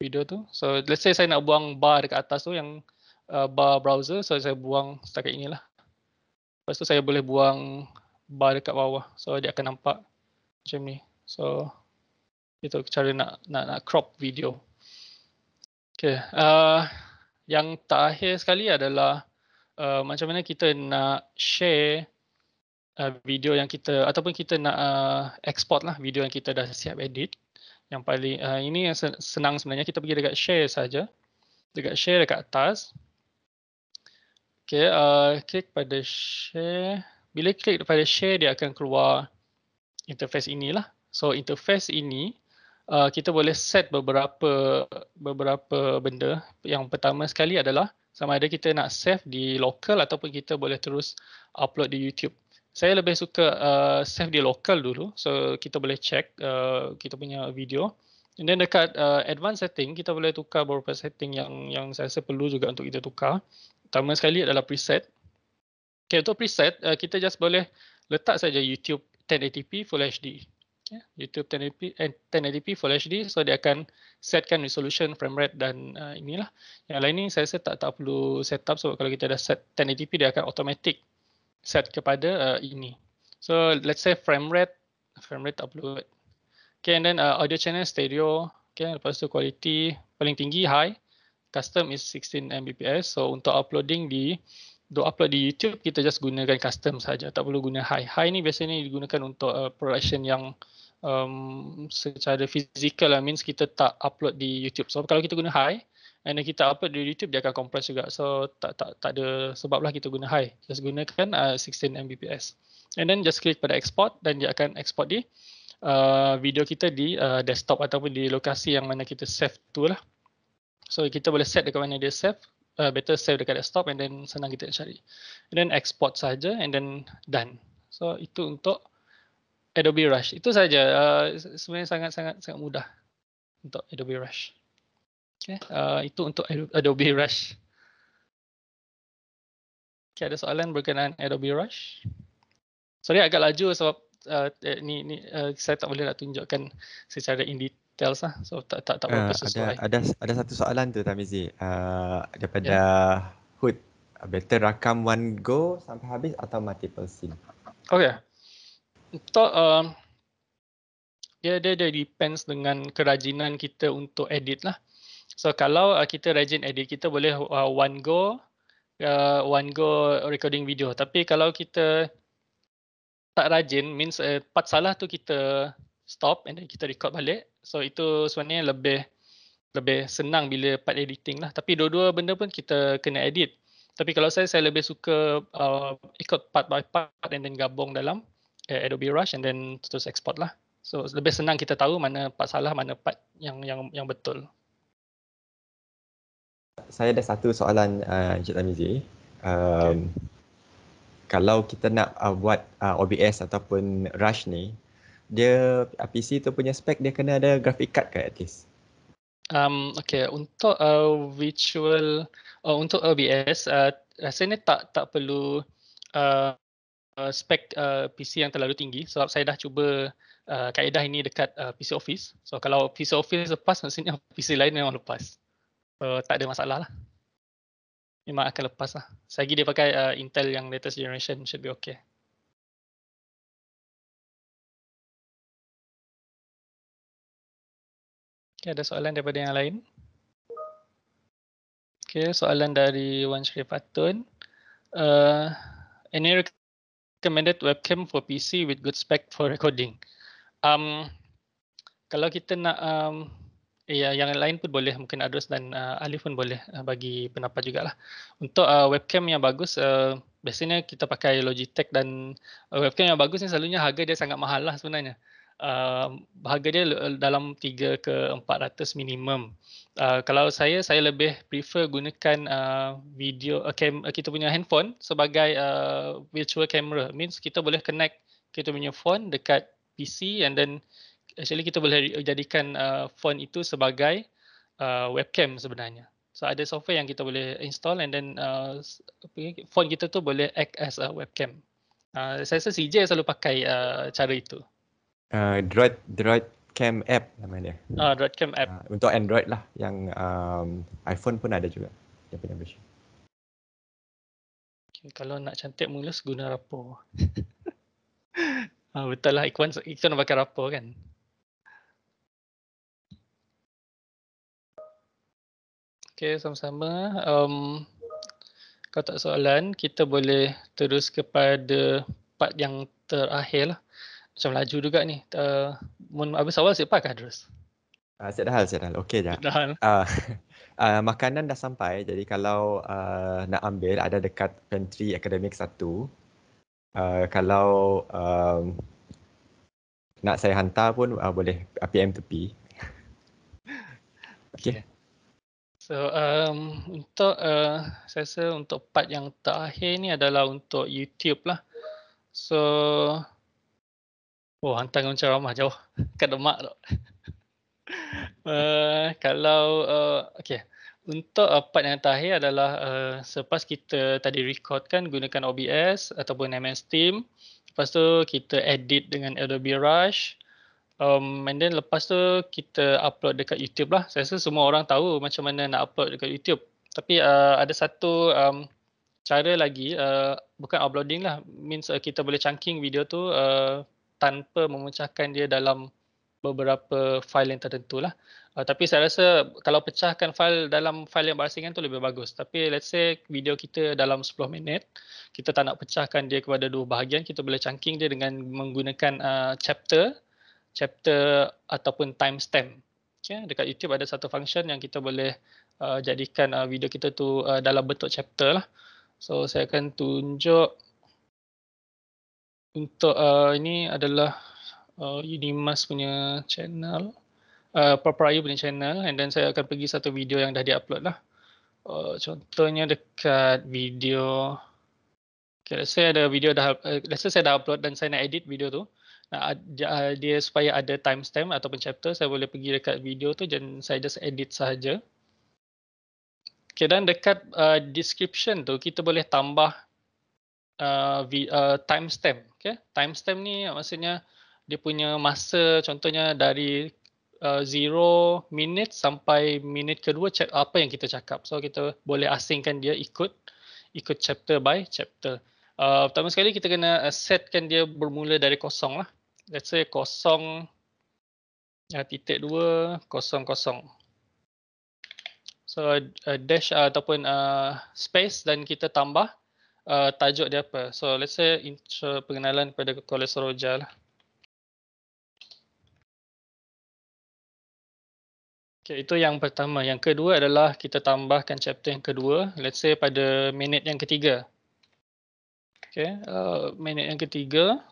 video tu. So let's say saya nak buang bar dekat atas tu yang uh, bar browser. So saya buang setakat inilah. Lepas tu saya boleh buang bar dekat bawah. So dia akan nampak macam ni. So itu cara nak nak, nak crop video. Okay, uh, yang terakhir sekali adalah uh, macam mana kita nak share uh, video yang kita ataupun kita nak uh, export lah video yang kita dah siap edit. Yang paling uh, ini yang senang sebenarnya kita pergi dekat share saja. Dekat share dekat atas. Okey, uh, klik pada share. Bila klik pada share dia akan keluar interface inilah. So interface ini Uh, kita boleh set beberapa beberapa benda. Yang pertama sekali adalah sama ada kita nak save di local ataupun kita boleh terus upload di YouTube. Saya lebih suka uh, save di local dulu so kita boleh check uh, kita punya video. And then dekat uh, advanced setting kita boleh tukar beberapa setting yang yang saya rasa perlu juga untuk kita tukar. Pertama sekali adalah preset. Okay, untuk preset uh, kita just boleh letak saja YouTube 1080p full HD. YouTube ya, 1080p, eh, 1080p Full HD so dia akan setkan resolution frame rate dan uh, inilah yang lain ni saya rasa tak, tak perlu set up sebab kalau kita dah set 1080p dia akan automatic set kepada uh, ini so let's say frame rate frame rate tak perlu okay and then uh, audio channel stereo okay lepas tu quality paling tinggi high custom is 16 Mbps so untuk uploading di do upload di YouTube kita just gunakan custom saja tak perlu guna high high ni biasanya digunakan untuk uh, production yang um, secara fizikal lah means kita tak upload di YouTube. So kalau kita guna high and kita upload di YouTube dia akan compress juga. So tak tak tak ada sebab lah kita guna high. Just gunakan uh, 16 Mbps. And then just click pada export dan dia akan export di uh, video kita di uh, desktop ataupun di lokasi yang mana kita save tu lah. So kita boleh set dekat mana dia save. Uh, better save dekat desktop and then senang kita cari. And then export saja and then done. So itu untuk Adobe Rush. Itu saja. Uh, sebenarnya sangat-sangat sangat mudah untuk Adobe Rush. Okay. Uh, itu untuk Adobe Rush. Okay, ada soalan berkenaan Adobe Rush? Sorry agak laju sebab uh, eh, ni ni uh, saya tak boleh nak tunjukkan secara in detail lah. So tak tak tak uh, apa-apa ah, ada, ada ada satu soalan tu Tamizi. Uh, daripada yeah. Hood. Better rakam one go sampai habis atau multiple scene? Okay. Untuk uh, dia dia dia depends dengan kerajinan kita untuk edit lah. So kalau uh, kita rajin edit, kita boleh uh, one go uh, one go recording video. Tapi kalau kita tak rajin, means uh, part salah tu kita stop and then kita record balik. So itu sebenarnya lebih lebih senang bila part editing lah. Tapi dua-dua benda pun kita kena edit. Tapi kalau saya, saya lebih suka uh, ikut part by part and then gabung dalam. Eh, Adobe Rush and then terus export lah. So lebih senang kita tahu mana part salah, mana part yang yang yang betul. Saya ada satu soalan uh, Encik Tamizi. Um, okay. Kalau kita nak uh, buat uh, OBS ataupun Rush ni, dia PC tu punya spek dia kena ada graphic card ke at least? Um, okay, untuk uh, virtual, uh, untuk OBS, uh, rasanya tak tak perlu uh, uh, spek uh, PC yang terlalu tinggi sebab saya dah cuba uh, kaedah ini dekat uh, PC office. So kalau PC office lepas maksudnya PC lain memang lepas. So tak ada masalah lah. Memang akan lepas lah. Selagi dia pakai uh, Intel yang latest generation should be okay. Okay, ada soalan daripada yang lain? Okay, soalan dari Wan Sri Fatun. Uh, any recommended webcam for PC with good spec for recording. Um, kalau kita nak, um, ya, yang lain pun boleh, mungkin Adros dan uh, Alif pun boleh uh, bagi pendapat lah Untuk uh, webcam yang bagus, uh, biasanya kita pakai Logitech dan uh, webcam yang bagus ni selalunya harga dia sangat mahal lah sebenarnya bahagia ehm, dia dalam 3 ke 400 minimum. Uh, kalau saya saya lebih prefer gunakan uh, video eh, cam uh, kita punya handphone sebagai uh, virtual camera means kita boleh connect kita punya phone dekat PC and then actually kita boleh jadikan uh, phone itu sebagai uh, webcam sebenarnya. So ada software yang kita boleh install and then uh, phone kita tu boleh act as a webcam. Uh, saya rasa CJ selalu pakai uh, cara itu uh, Droid Droid Cam app nama dia. Ah, Droid Cam app. Uh, untuk Android lah yang um, iPhone pun ada juga. Jadi punya version. Okay, kalau nak cantik mulus guna rapo. ah, uh, betul lah Ikwan Ikwan nak pakai rapo kan. Okay, sama-sama. Um, kalau tak soalan, kita boleh terus kepada part yang terakhir lah macam laju juga ni. Uh, eh, apa soal siap apa terus? Uh, siap dah hal, siap dah hal. Okey dah. uh, uh, makanan dah sampai. Jadi kalau uh, nak ambil ada dekat pantry akademik satu. Uh, kalau um, nak saya hantar pun uh, boleh PM tepi. Okey. So um, untuk uh, saya rasa untuk part yang terakhir ni adalah untuk YouTube lah. So Oh, hantar dengan macam ramah jauh. Kat demak tu. uh, kalau, uh, okay. Untuk uh, part yang terakhir adalah uh, selepas kita tadi record kan gunakan OBS ataupun MS Team. Lepas tu kita edit dengan Adobe Rush. Um, and then lepas tu kita upload dekat YouTube lah. Saya rasa semua orang tahu macam mana nak upload dekat YouTube. Tapi uh, ada satu um, cara lagi, uh, bukan uploading lah. Means uh, kita boleh chunking video tu uh, tanpa memecahkan dia dalam beberapa file yang tertentu lah. Uh, tapi saya rasa kalau pecahkan file dalam file yang berasingan tu lebih bagus. Tapi let's say video kita dalam 10 minit, kita tak nak pecahkan dia kepada dua bahagian, kita boleh chunking dia dengan menggunakan uh, chapter, chapter ataupun timestamp. Okay. Dekat YouTube ada satu function yang kita boleh uh, jadikan uh, video kita tu uh, dalam bentuk chapter lah. So saya akan tunjuk untuk uh, ini adalah uh, Unimas punya channel uh, Proprio punya channel and then saya akan pergi satu video yang dah diupload lah uh, contohnya dekat video okay, let's say ada video dah uh, let's say saya dah upload dan saya nak edit video tu nak uh, dia supaya ada timestamp ataupun chapter saya boleh pergi dekat video tu dan saya just edit sahaja Okay, dan dekat uh, description tu kita boleh tambah uh, uh, timestamp. Okay, timestamp ni maksudnya dia punya masa contohnya dari uh, zero minit sampai minit kedua apa yang kita cakap. So kita boleh asingkan dia ikut ikut chapter by chapter. Uh, pertama sekali kita kena setkan dia bermula dari kosong lah. Let's say kosong uh, titik dua kosong kosong. So uh, dash uh, ataupun uh, space dan kita tambah uh, tajuk dia apa. So let's say intro pengenalan pada kolesterol gel. Okay, itu yang pertama. Yang kedua adalah kita tambahkan chapter yang kedua. Let's say pada minit yang ketiga. Okay, uh, minit yang ketiga.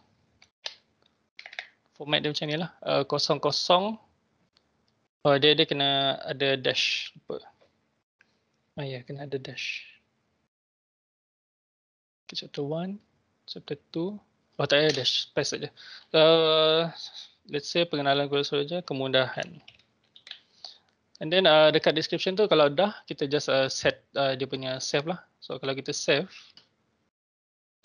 Format dia macam ni lah. Uh, kosong kosong. Uh, dia, dia kena ada dash. Lupa. Oh ya, yeah, kena ada dash to chapter 1, chapter 2. Oh tak ada, dash space saja. Uh, let's say pengenalan kursus saja, kemudahan. And then uh, dekat description tu kalau dah, kita just uh, set uh, dia punya save lah. So kalau kita save,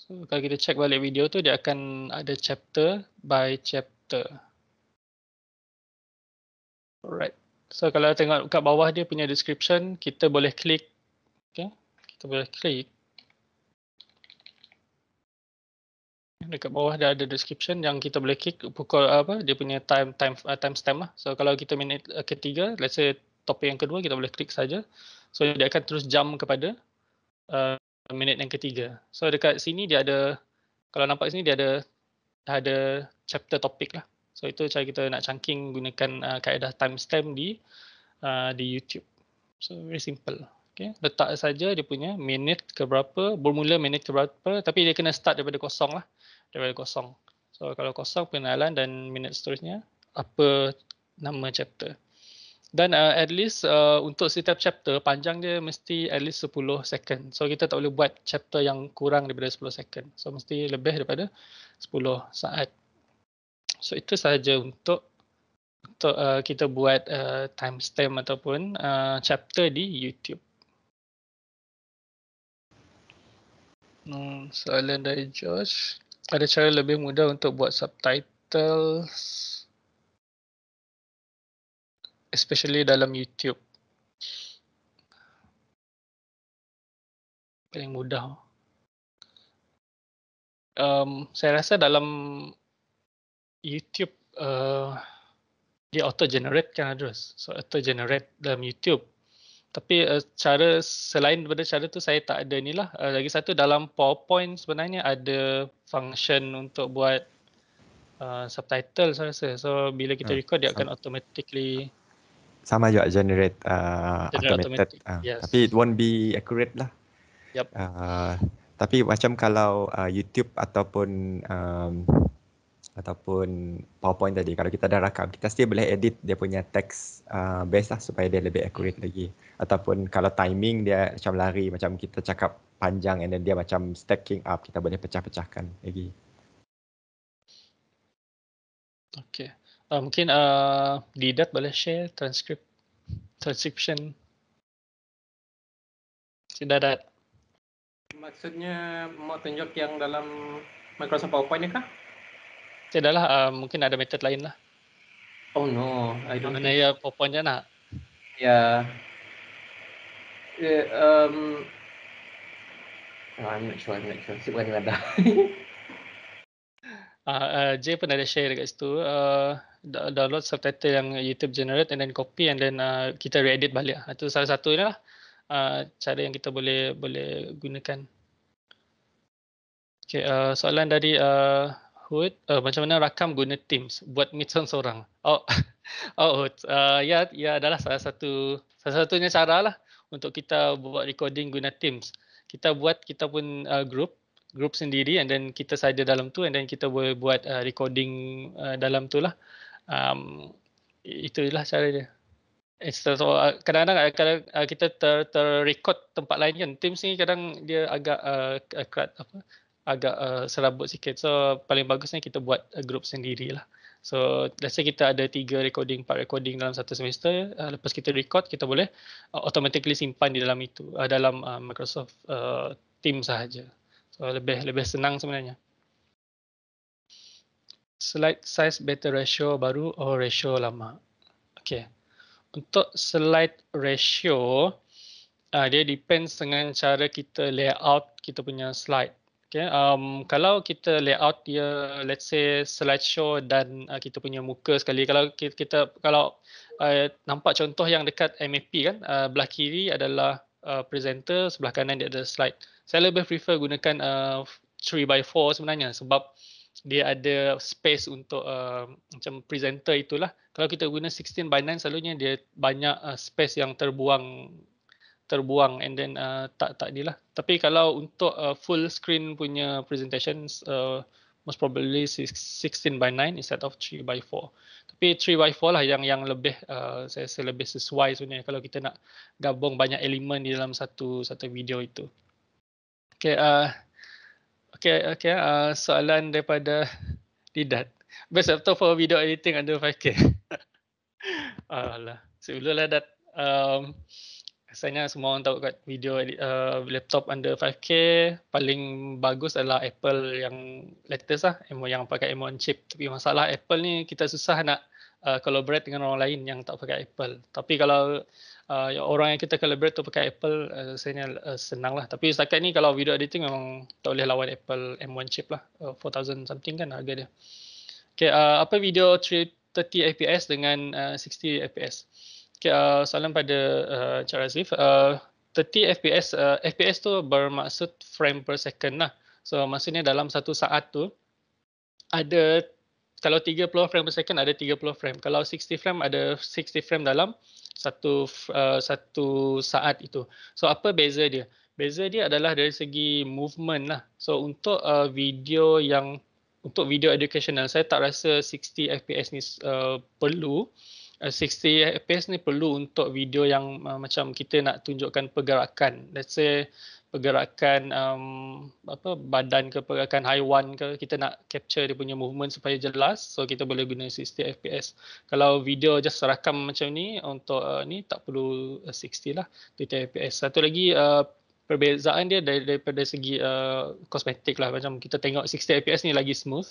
so kalau kita check balik video tu, dia akan ada chapter by chapter. Alright. So kalau tengok kat bawah dia punya description, kita boleh klik. Okay. Kita boleh klik. dekat bawah dia ada description yang kita boleh klik pukul apa dia punya time time uh, time stamp lah. So kalau kita minit uh, ketiga, let's say topik yang kedua kita boleh klik saja. So dia akan terus jump kepada uh, minit yang ketiga. So dekat sini dia ada kalau nampak sini dia ada ada chapter topik lah. So itu cara kita nak chunking gunakan uh, kaedah stamp di uh, di YouTube. So very simple. Okay. Letak saja dia punya minit ke berapa, bermula minit ke berapa tapi dia kena start daripada kosong lah daripada kosong. So kalau kosong perkenalan dan minit seterusnya apa nama chapter. Dan uh, at least uh, untuk setiap chapter panjang dia mesti at least 10 second. So kita tak boleh buat chapter yang kurang daripada 10 second. So mesti lebih daripada 10 saat. So itu sahaja untuk untuk uh, kita buat uh, timestamp ataupun uh, chapter di YouTube. Hmm, soalan dari Josh ada cara lebih mudah untuk buat subtitle especially dalam YouTube paling mudah um, saya rasa dalam YouTube uh, dia auto generate kan address so auto generate dalam YouTube tapi uh, cara selain daripada cara tu saya tak ada ni lah. Uh, lagi satu dalam PowerPoint sebenarnya ada function untuk buat uh, subtitle saya rasa. So bila kita hmm. record dia akan automatically sama juga generate, uh, generate automated. Uh, yes. Tapi it won't be accurate lah. Yep. Uh, ah, tapi macam kalau uh, YouTube ataupun um, ataupun PowerPoint tadi kalau kita dah rakam kita still boleh edit dia punya teks uh, base lah supaya dia lebih accurate lagi ataupun kalau timing dia macam lari macam kita cakap panjang and then dia macam stacking up kita boleh pecah-pecahkan lagi Okay. Uh, mungkin uh, Didat boleh share transcript transcription Si Didat Maksudnya mau tunjuk yang dalam Microsoft PowerPoint ni kah? Tidak lah, uh, mungkin ada method lain lah. Oh no, I don't Mana think. ya PowerPoint je nak. Ya. Yeah. Uh, um, no, I'm not sure, I'm not sure. Sip kan dah. Ah, uh, uh, Jay pun ada share dekat situ uh, download subtitle yang YouTube generate and then copy and then uh, kita re-edit balik. Itu salah satu lah uh, cara yang kita boleh boleh gunakan. Okay, uh, soalan dari uh, Kahoot, uh, macam mana rakam guna Teams buat meet seorang. Oh, oh, uh, ya, ya adalah salah satu salah satunya cara lah untuk kita buat recording guna Teams. Kita buat kita pun uh, group group sendiri, and then kita saja dalam tu, and then kita boleh buat uh, recording uh, dalam tu lah. Um, itulah cara dia. So, uh, kadang-kadang uh, uh, kita ter ter record tempat lain kan Teams ni kadang dia agak uh, crowd apa agak uh, serabut sikit. So paling bagusnya kita buat uh, eh, group sendirilah. So let's say kita ada tiga recording, empat recording dalam satu semester. Uh, lepas kita record, kita boleh uh, automatically simpan di dalam itu uh, dalam uh, Microsoft uh, Teams sahaja. So lebih lebih senang sebenarnya. Slide size better ratio baru or ratio lama? Okay. Untuk slide ratio, uh, dia depends dengan cara kita layout kita punya slide. Okay, um, kalau kita layout dia, let's say slide show dan uh, kita punya muka sekali. Kalau kita, kita kalau uh, nampak contoh yang dekat MAP kan, uh, belah kiri adalah uh, presenter, sebelah kanan dia ada slide. Saya lebih prefer gunakan uh, 3x4 sebenarnya sebab dia ada space untuk uh, macam presenter itulah. Kalau kita guna 16x9 selalunya dia banyak uh, space yang terbuang terbuang and then uh, tak tak dilah tapi kalau untuk uh, full screen punya presentation uh, most probably 16 by 9 instead of 3 by 4 tapi 3 by 4 lah yang yang lebih uh, saya rasa lebih sesuai sebenarnya kalau kita nak gabung banyak elemen di dalam satu satu video itu okey uh, okey okey uh, soalan daripada Didat best laptop for video editing under 5k alah sebelumlah dat um, Biasanya semua orang tahu kat video uh, laptop under 5K paling bagus adalah Apple yang latest lah yang pakai M1 chip tapi masalah Apple ni kita susah nak uh, collaborate dengan orang lain yang tak pakai Apple tapi kalau uh, ya, orang yang kita collaborate tu pakai Apple uh, rasanya uh, senang lah tapi setakat ni kalau video editing memang tak boleh lawan Apple M1 chip lah uh, 4000 something kan harga dia Okay, uh, apa video 30fps dengan uh, 60fps? Okay, uh, soalan pada uh, Cik Razif. Uh, 30 FPS, uh, FPS tu bermaksud frame per second lah. So maksudnya dalam satu saat tu ada kalau 30 frame per second ada 30 frame. Kalau 60 frame ada 60 frame dalam satu uh, satu saat itu. So apa beza dia? Beza dia adalah dari segi movement lah. So untuk uh, video yang untuk video educational saya tak rasa 60 FPS ni uh, perlu. 60fps uh, ni perlu untuk video yang uh, macam kita nak tunjukkan pergerakan let's say pergerakan um, apa badan ke pergerakan haiwan ke kita nak capture dia punya movement supaya jelas so kita boleh guna 60 fps kalau video just rakam macam ni untuk uh, ni tak perlu 60 uh, lah 30 fps satu lagi uh, perbezaan dia dari, daripada segi uh, kosmetik lah macam kita tengok 60 fps ni lagi smooth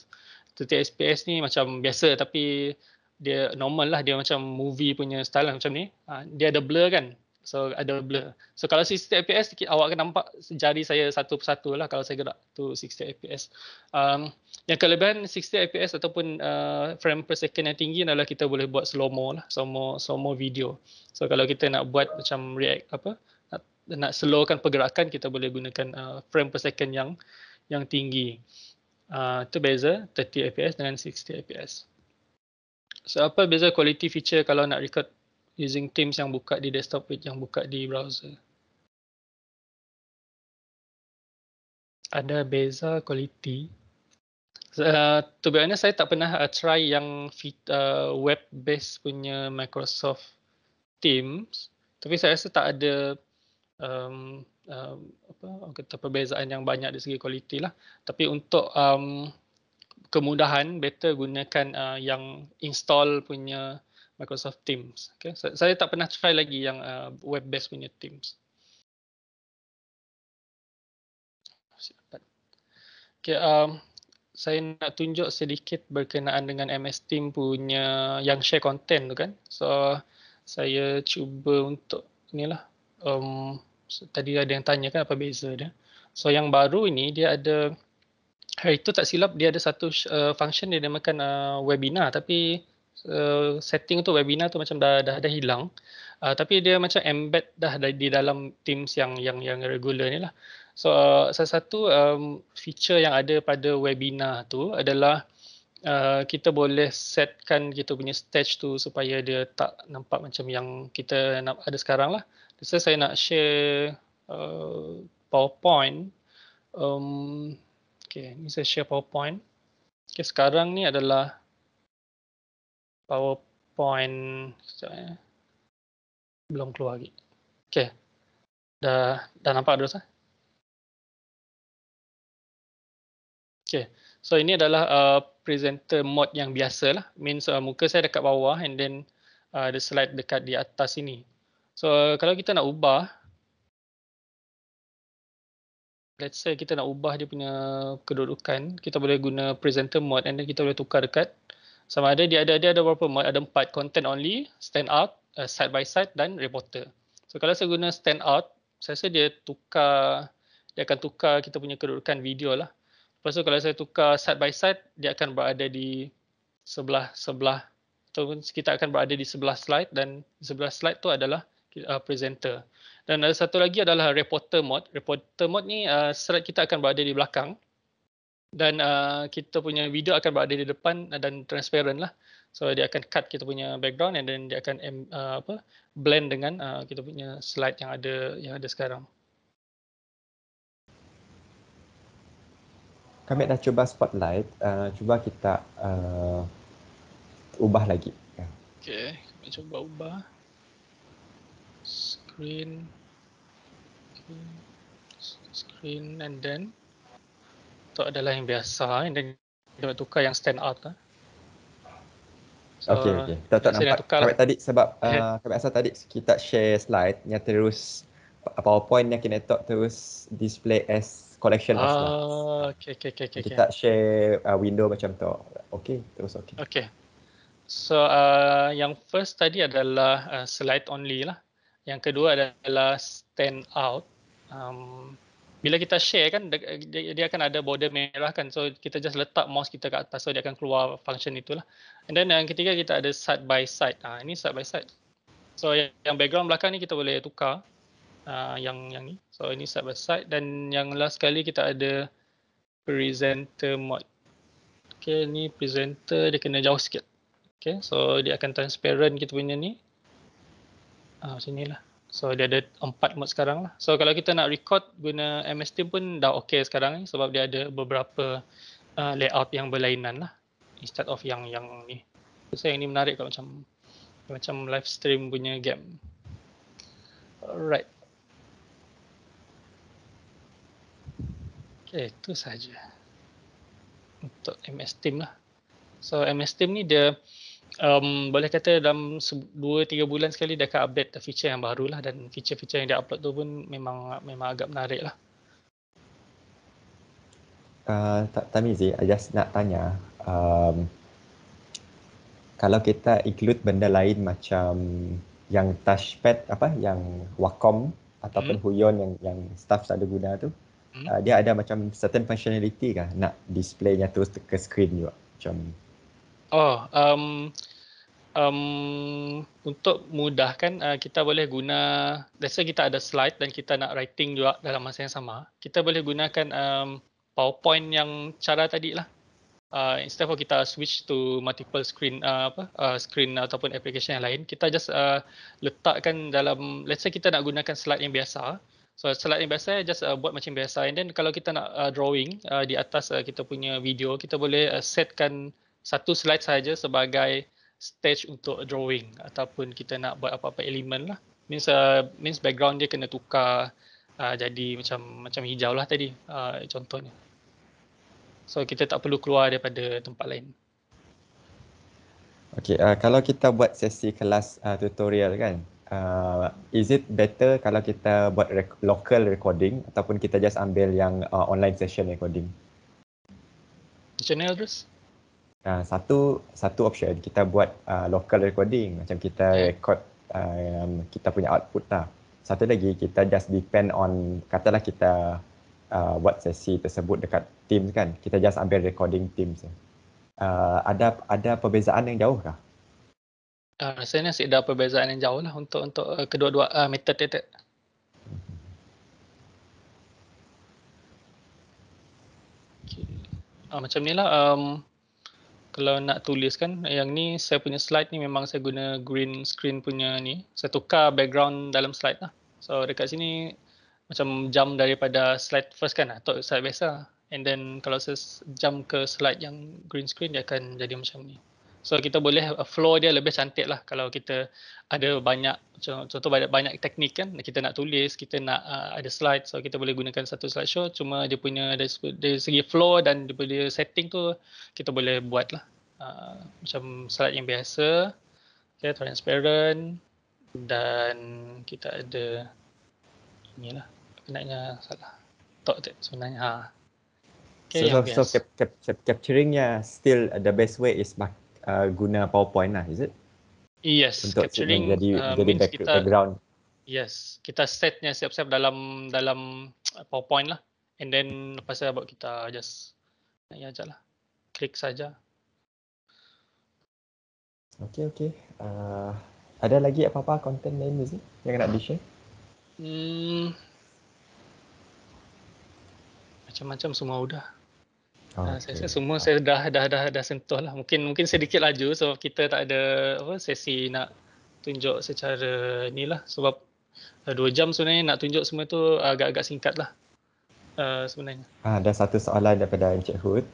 30 fps ni macam biasa tapi dia normal lah dia macam movie punya style lah macam ni ha, dia ada blur kan so ada blur so kalau 60 fps awak akan nampak jari saya satu persatu lah kalau saya gerak tu 60 fps um, yang kelebihan 60 fps ataupun uh, frame per second yang tinggi adalah kita boleh buat slow mo lah slow mo slow mo video so kalau kita nak buat macam react apa nak, nak slowkan pergerakan kita boleh gunakan uh, frame per second yang yang tinggi uh, tu beza 30 fps dengan 60 fps So apa beza quality feature kalau nak record using Teams yang buka di desktop with yang buka di browser? Ada beza quality. Uh, to be honest, saya tak pernah uh, try yang uh, web-based punya Microsoft Teams. Tapi saya rasa tak ada um, um, apa, perbezaan yang banyak di segi quality lah. Tapi untuk um, kemudahan better gunakan uh, yang install punya Microsoft Teams. Okay. So, saya tak pernah try lagi yang uh, web based punya Teams. Okay, um, saya nak tunjuk sedikit berkenaan dengan MS Team punya yang share content tu kan. So saya cuba untuk inilah um, so, tadi ada yang tanya kan apa beza dia. So yang baru ini dia ada hari itu tak silap dia ada satu uh, function dia namakan uh, webinar tapi uh, setting tu webinar tu macam dah dah dah hilang uh, tapi dia macam embed dah di dalam teams yang yang yang regular ni lah so uh, salah satu um, feature yang ada pada webinar tu adalah Uh, kita boleh setkan kita punya stage tu supaya dia tak nampak macam yang kita nak ada sekarang lah. So, saya nak share uh, PowerPoint. Um, Okay, ni saya share PowerPoint. Okay, sekarang ni adalah PowerPoint. Sekejap, ya. Belum keluar lagi. Okay, dah, dah nampak dulu sah? Okay, so ini adalah uh, presenter mode yang biasa lah. Means uh, muka saya dekat bawah and then uh, the slide dekat di atas sini. So uh, kalau kita nak ubah, let's say kita nak ubah dia punya kedudukan, kita boleh guna presenter mode and then kita boleh tukar dekat sama ada dia ada dia ada beberapa mode? Ada empat, content only, stand out, uh, side by side dan reporter. So kalau saya guna stand out, saya rasa dia tukar dia akan tukar kita punya kedudukan video lah. Lepas tu kalau saya tukar side by side, dia akan berada di sebelah sebelah ataupun kita akan berada di sebelah slide dan sebelah slide tu adalah uh, presenter. Dan ada satu lagi adalah reporter mode. Reporter mode ni uh, slide kita akan berada di belakang dan uh, kita punya video akan berada di depan dan transparent lah. So dia akan cut kita punya background and then dia akan uh, apa blend dengan uh, kita punya slide yang ada yang ada sekarang. Kami dah cuba spotlight, uh, cuba kita uh, ubah lagi. Ya. Okay, kami cuba ubah screen screen and then itu adalah yang biasa and then kita tukar yang stand out lah. So, okay, okay. Kita tak nampak kami lah. tadi sebab uh, kami asal tadi kita share slide yang terus uh, PowerPoint yang kita talk terus display as collection uh, ah, as Okay, okay, okay, okay. Kita share uh, window macam tu. Okay, terus okay. Okay. So, uh, yang first tadi adalah uh, slide only lah. Yang kedua adalah stand out. Um, bila kita share kan dia, dia akan ada border merah kan so kita just letak mouse kita kat atas so dia akan keluar function itulah and then yang ketiga kita ada side by side ah ha, ini side by side so yang, yang background belakang ni kita boleh tukar uh, yang yang ni so ini side by side dan yang last sekali kita ada presenter mode Okay, ni presenter dia kena jauh sikit Okay, so dia akan transparent kita punya ni Ah, macam ni lah. So dia ada empat mode sekarang lah. So kalau kita nak record guna MST pun dah okay sekarang ni sebab dia ada beberapa uh, layout yang berlainan lah. Instead of yang yang ni. So yang ni menarik kalau macam macam live stream punya game. Alright. Okay, itu saja untuk MS Team lah. So MS Team ni dia um, boleh kata dalam 2-3 bulan sekali dia akan update feature yang baru lah dan feature-feature yang dia upload tu pun memang memang agak menarik lah. Uh, Tamizi, I just nak tanya. Um, kalau kita include benda lain macam yang touchpad apa yang Wacom ataupun hmm. Huion yang yang staff ada guna tu hmm. uh, dia ada macam certain functionality kah nak displaynya terus ke screen juga macam Oh, um, um, untuk mudahkan uh, kita boleh guna. let's say kita ada slide dan kita nak writing juga dalam masa yang sama. Kita boleh gunakan um, PowerPoint yang cara tadi lah. Uh, instead of kita switch to multiple screen uh, apa uh, screen ataupun application yang lain, kita just uh, letakkan dalam. Let's say kita nak gunakan slide yang biasa. So slide yang biasa just uh, buat macam biasa. And then kalau kita nak uh, drawing uh, di atas uh, kita punya video, kita boleh uh, setkan satu slide saja sebagai stage untuk drawing ataupun kita nak buat apa-apa elemen lah. Means, uh, means background dia kena tukar uh, jadi macam macam hijau lah tadi uh, contohnya. So kita tak perlu keluar daripada tempat lain. Okay, uh, kalau kita buat sesi kelas uh, tutorial kan, uh, is it better kalau kita buat rec local recording ataupun kita just ambil yang uh, online session recording? Channel address? Ah, satu satu option kita buat uh, local recording macam kita record um, kita punya output lah. Satu lagi kita just depend on katalah kita uh, buat sesi tersebut dekat Teams kan. Kita just ambil recording Teams. Uh, ada ada perbezaan yang jauh kah? Uh, rasanya sih ada perbezaan yang jauh lah untuk untuk uh, kedua-dua uh, metode itu. Hmm. Okay. Uh, macam ni lah. Um, kalau nak tuliskan, yang ni saya punya slide ni memang saya guna green screen punya ni saya tukar background dalam slide lah so dekat sini macam jump daripada slide first kan atau slide biasa and then kalau saya jump ke slide yang green screen dia akan jadi macam ni So kita boleh uh, flow dia lebih cantik lah kalau kita ada banyak contoh banyak banyak teknik kan kita nak tulis kita nak uh, ada slide so kita boleh gunakan satu slide show. cuma dia punya dari, dari segi flow dan dia punya setting tu kita boleh buat lah uh, macam slide yang biasa okay, transparent dan kita ada ni lah penatnya salah talk tak sebenarnya ha. Okay, so, so, so cap, cap, cap, capturingnya still the best way is by uh, guna PowerPoint lah, is it? Yes, Untuk capturing jadi, uh, jadi means kita, background. Yes, kita setnya siap-siap dalam dalam uh, PowerPoint lah. And then lepas itu kita just ni aja lah, klik saja. Okay, okay. Uh, ada lagi apa-apa content lain ni yang nak di share? Hmm. Macam-macam semua udah. Ah, ah, okay. Saya, saya semua ah. saya dah dah dah dah sentuh lah. Mungkin mungkin sedikit laju sebab so kita tak ada apa sesi nak tunjuk secara ni lah. Sebab uh, dua jam sebenarnya nak tunjuk semua tu agak-agak singkat lah uh, sebenarnya. ada satu soalan daripada Encik Hood.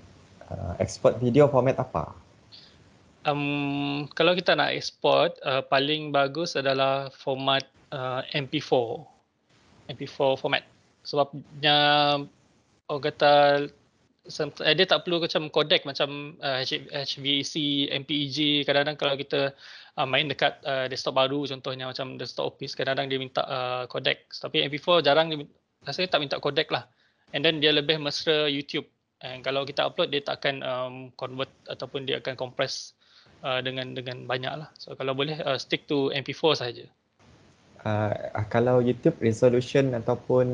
Uh, export video format apa? Um, kalau kita nak export, uh, paling bagus adalah format uh, MP4. MP4 format. Sebabnya, orang kata some, eh, dia tak perlu macam codec macam uh, eh, HVAC, MPEG. Kadang-kadang kalau kita uh, main dekat uh, desktop baru contohnya macam desktop office, kadang-kadang dia minta uh, codec. Tapi MP4 jarang, dia, rasanya tak minta codec lah. And then dia lebih mesra YouTube. And kalau kita upload, dia tak akan um, convert ataupun dia akan compress uh, dengan dengan banyak lah. So kalau boleh, uh, stick to MP4 saja. Uh, ah, ah, kalau YouTube resolution ataupun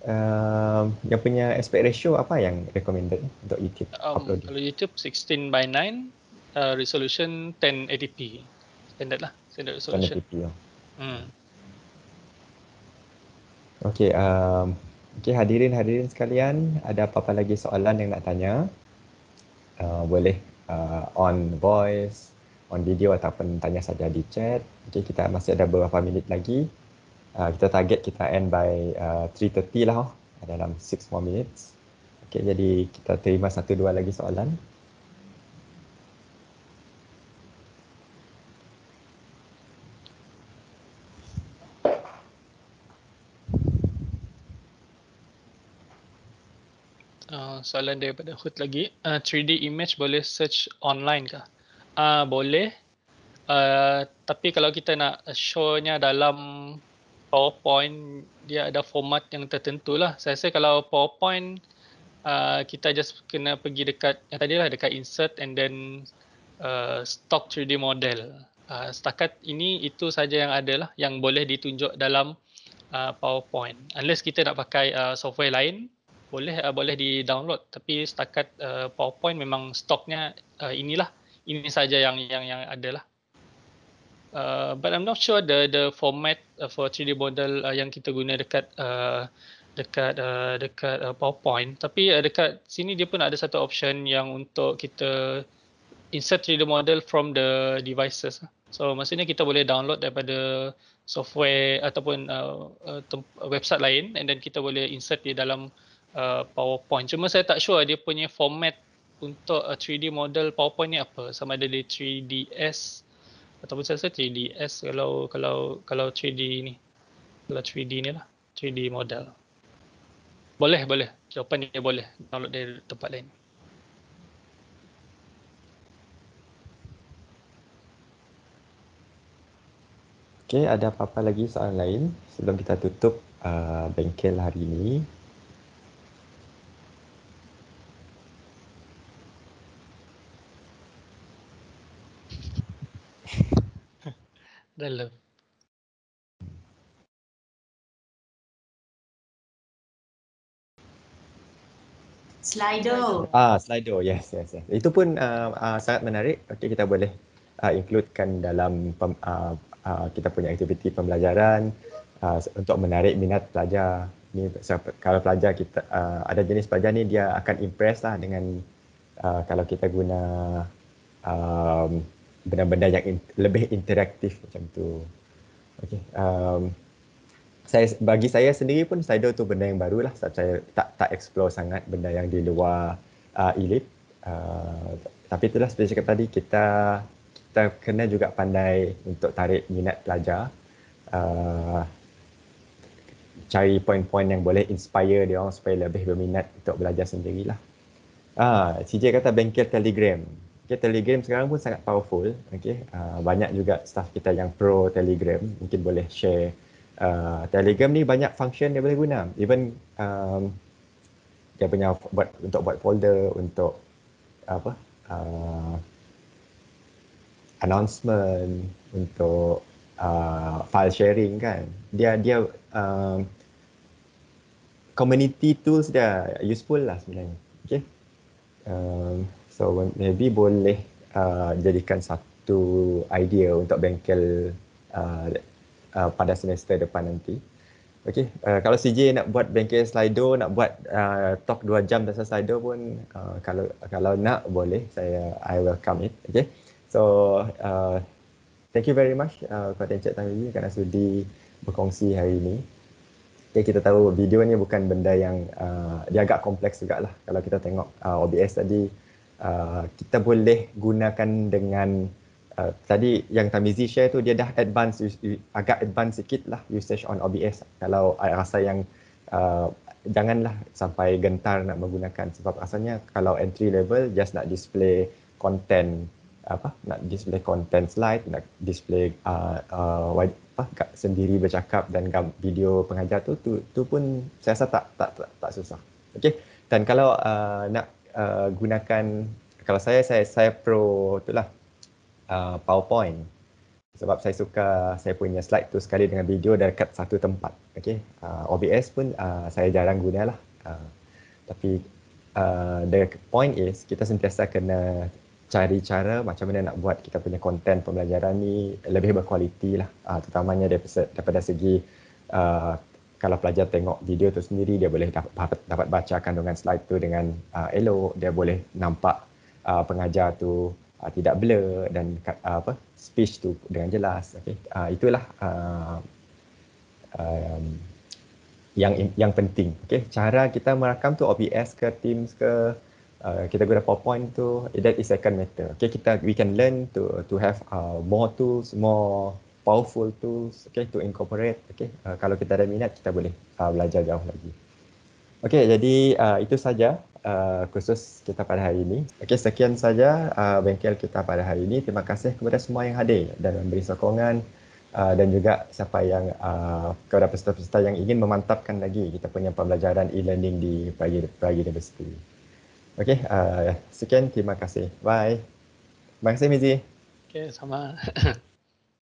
Ehm, yang punya aspect ratio apa yang recommended untuk YouTube? Um, kalau YouTube 16 by 9, uh, resolution 1080p. Standard lah, standard resolution. 1080p, oh. hmm. Okay, um, okay hadirin-hadirin sekalian, ada apa-apa lagi soalan yang nak tanya? Uh, boleh uh, on voice, on video ataupun tanya saja di chat. Okay, kita masih ada beberapa minit lagi. Ah, kita target kita end by uh, ah, 3.30 lah oh, dalam 6 more minutes. Okay, jadi kita terima satu dua lagi soalan. soalan daripada Hood lagi. Uh, 3D image boleh search online kah? Uh, boleh. Uh, tapi kalau kita nak show-nya dalam PowerPoint dia ada format yang tertentu lah. Saya rasa kalau PowerPoint uh, kita just kena pergi dekat yang tadi lah dekat insert and then uh, stock 3D model. Uh, setakat ini itu saja yang ada lah yang boleh ditunjuk dalam uh, PowerPoint. Unless kita nak pakai uh, software lain boleh uh, boleh di download tapi setakat uh, PowerPoint memang stoknya uh, inilah ini saja yang yang yang ada lah. Uh, but I'm not sure the the format uh, for 3D model uh, yang kita guna dekat uh, dekat uh, dekat uh, PowerPoint. Tapi uh, dekat sini dia pun ada satu option yang untuk kita insert 3D model from the devices. So maksudnya kita boleh download daripada software ataupun uh, uh, uh website lain and then kita boleh insert dia dalam uh, PowerPoint. Cuma saya tak sure dia punya format untuk 3D model PowerPoint ni apa. Sama ada di 3DS ataupun saya rasa 3DS kalau kalau kalau 3D ni kalau 3D ni lah 3D model boleh boleh jawapan dia boleh download dari tempat lain Okay, ada apa-apa lagi soalan lain sebelum kita tutup uh, bengkel hari ini? del Louvre. Slido. Ah, Slido. Yes, yes, yes. Itu ah, ah, sangat menarik. Okey, kita boleh ah, includekan dalam pem, kita punya aktiviti pembelajaran uh, untuk menarik minat pelajar. Ni kalau pelajar kita uh, ada jenis pelajar ni dia akan impress lah dengan uh, kalau kita guna um, benda-benda yang in, lebih interaktif macam tu. Okay. Um, saya, bagi saya sendiri pun saya tu benda yang baru lah. Saya tak tak explore sangat benda yang di luar uh, elit. Uh, tapi itulah seperti cakap tadi kita kita kena juga pandai untuk tarik minat pelajar. Uh, cari poin-poin yang boleh inspire dia orang supaya lebih berminat untuk belajar sendirilah. Ah, CJ kata bengkel Telegram. Okay, Telegram sekarang pun sangat powerful. Okay, uh, banyak juga staff kita yang pro Telegram. Mungkin boleh share. Uh, Telegram ni banyak function dia boleh guna. Even um, dia punya buat, untuk buat folder, untuk apa? Uh, announcement, untuk uh, file sharing kan. Dia dia um, community tools dia useful lah sebenarnya. Okay. Um, So maybe boleh uh, jadikan satu idea untuk bengkel uh, uh, pada semester depan nanti. Okay, uh, kalau CJ nak buat bengkel Slido, nak buat uh, talk 2 jam pasal Slido pun uh, kalau kalau nak boleh, saya I welcome it. Okay, so uh, thank you very much uh, for Tencet Tanggung ini kerana sudi berkongsi hari ini. Okay, kita tahu video ni bukan benda yang uh, dia agak kompleks juga lah. Kalau kita tengok uh, OBS tadi, uh, kita boleh gunakan dengan uh, tadi yang Tamizi share tu dia dah advance agak advance sikit lah usage on OBS kalau I rasa yang uh, janganlah sampai gentar nak menggunakan sebab rasanya kalau entry level just nak display content apa nak display content slide nak display uh, uh, apa kak, sendiri bercakap dan gam, video pengajar tu, tu tu pun saya rasa tak tak tak, tak susah okey dan kalau uh, nak uh, gunakan kalau saya saya saya pro itulah uh, PowerPoint sebab saya suka saya punya slide tu sekali dengan video dan dekat satu tempat. Okey. Uh, OBS pun uh, saya jarang gunalah. Uh, tapi uh, the point is kita sentiasa kena cari cara macam mana nak buat kita punya konten pembelajaran ni lebih berkualiti lah uh, terutamanya daripada, daripada segi uh, kalau pelajar tengok video tu sendiri dia boleh dapat dapat baca kandungan slide tu dengan uh, elok dia boleh nampak uh, pengajar tu uh, tidak blur dan uh, apa speech tu dengan jelas okey uh, itulah uh, um, yang yang penting okey cara kita merakam tu OBS ke Teams ke uh, kita guna PowerPoint tu that is second matter okey kita we can learn to to have uh, more tools more powerful tools okay to incorporate okay uh, kalau kita ada minat kita boleh uh, belajar jauh lagi okay jadi uh, itu saja uh, khusus kita pada hari ini okay sekian saja uh, bengkel kita pada hari ini terima kasih kepada semua yang hadir dan memberi sokongan uh, dan juga siapa yang uh, kepada peserta-peserta yang ingin memantapkan lagi kita punya pembelajaran e-learning di Prague Prague University okay uh, sekian terima kasih bye terima kasih Mizi okay sama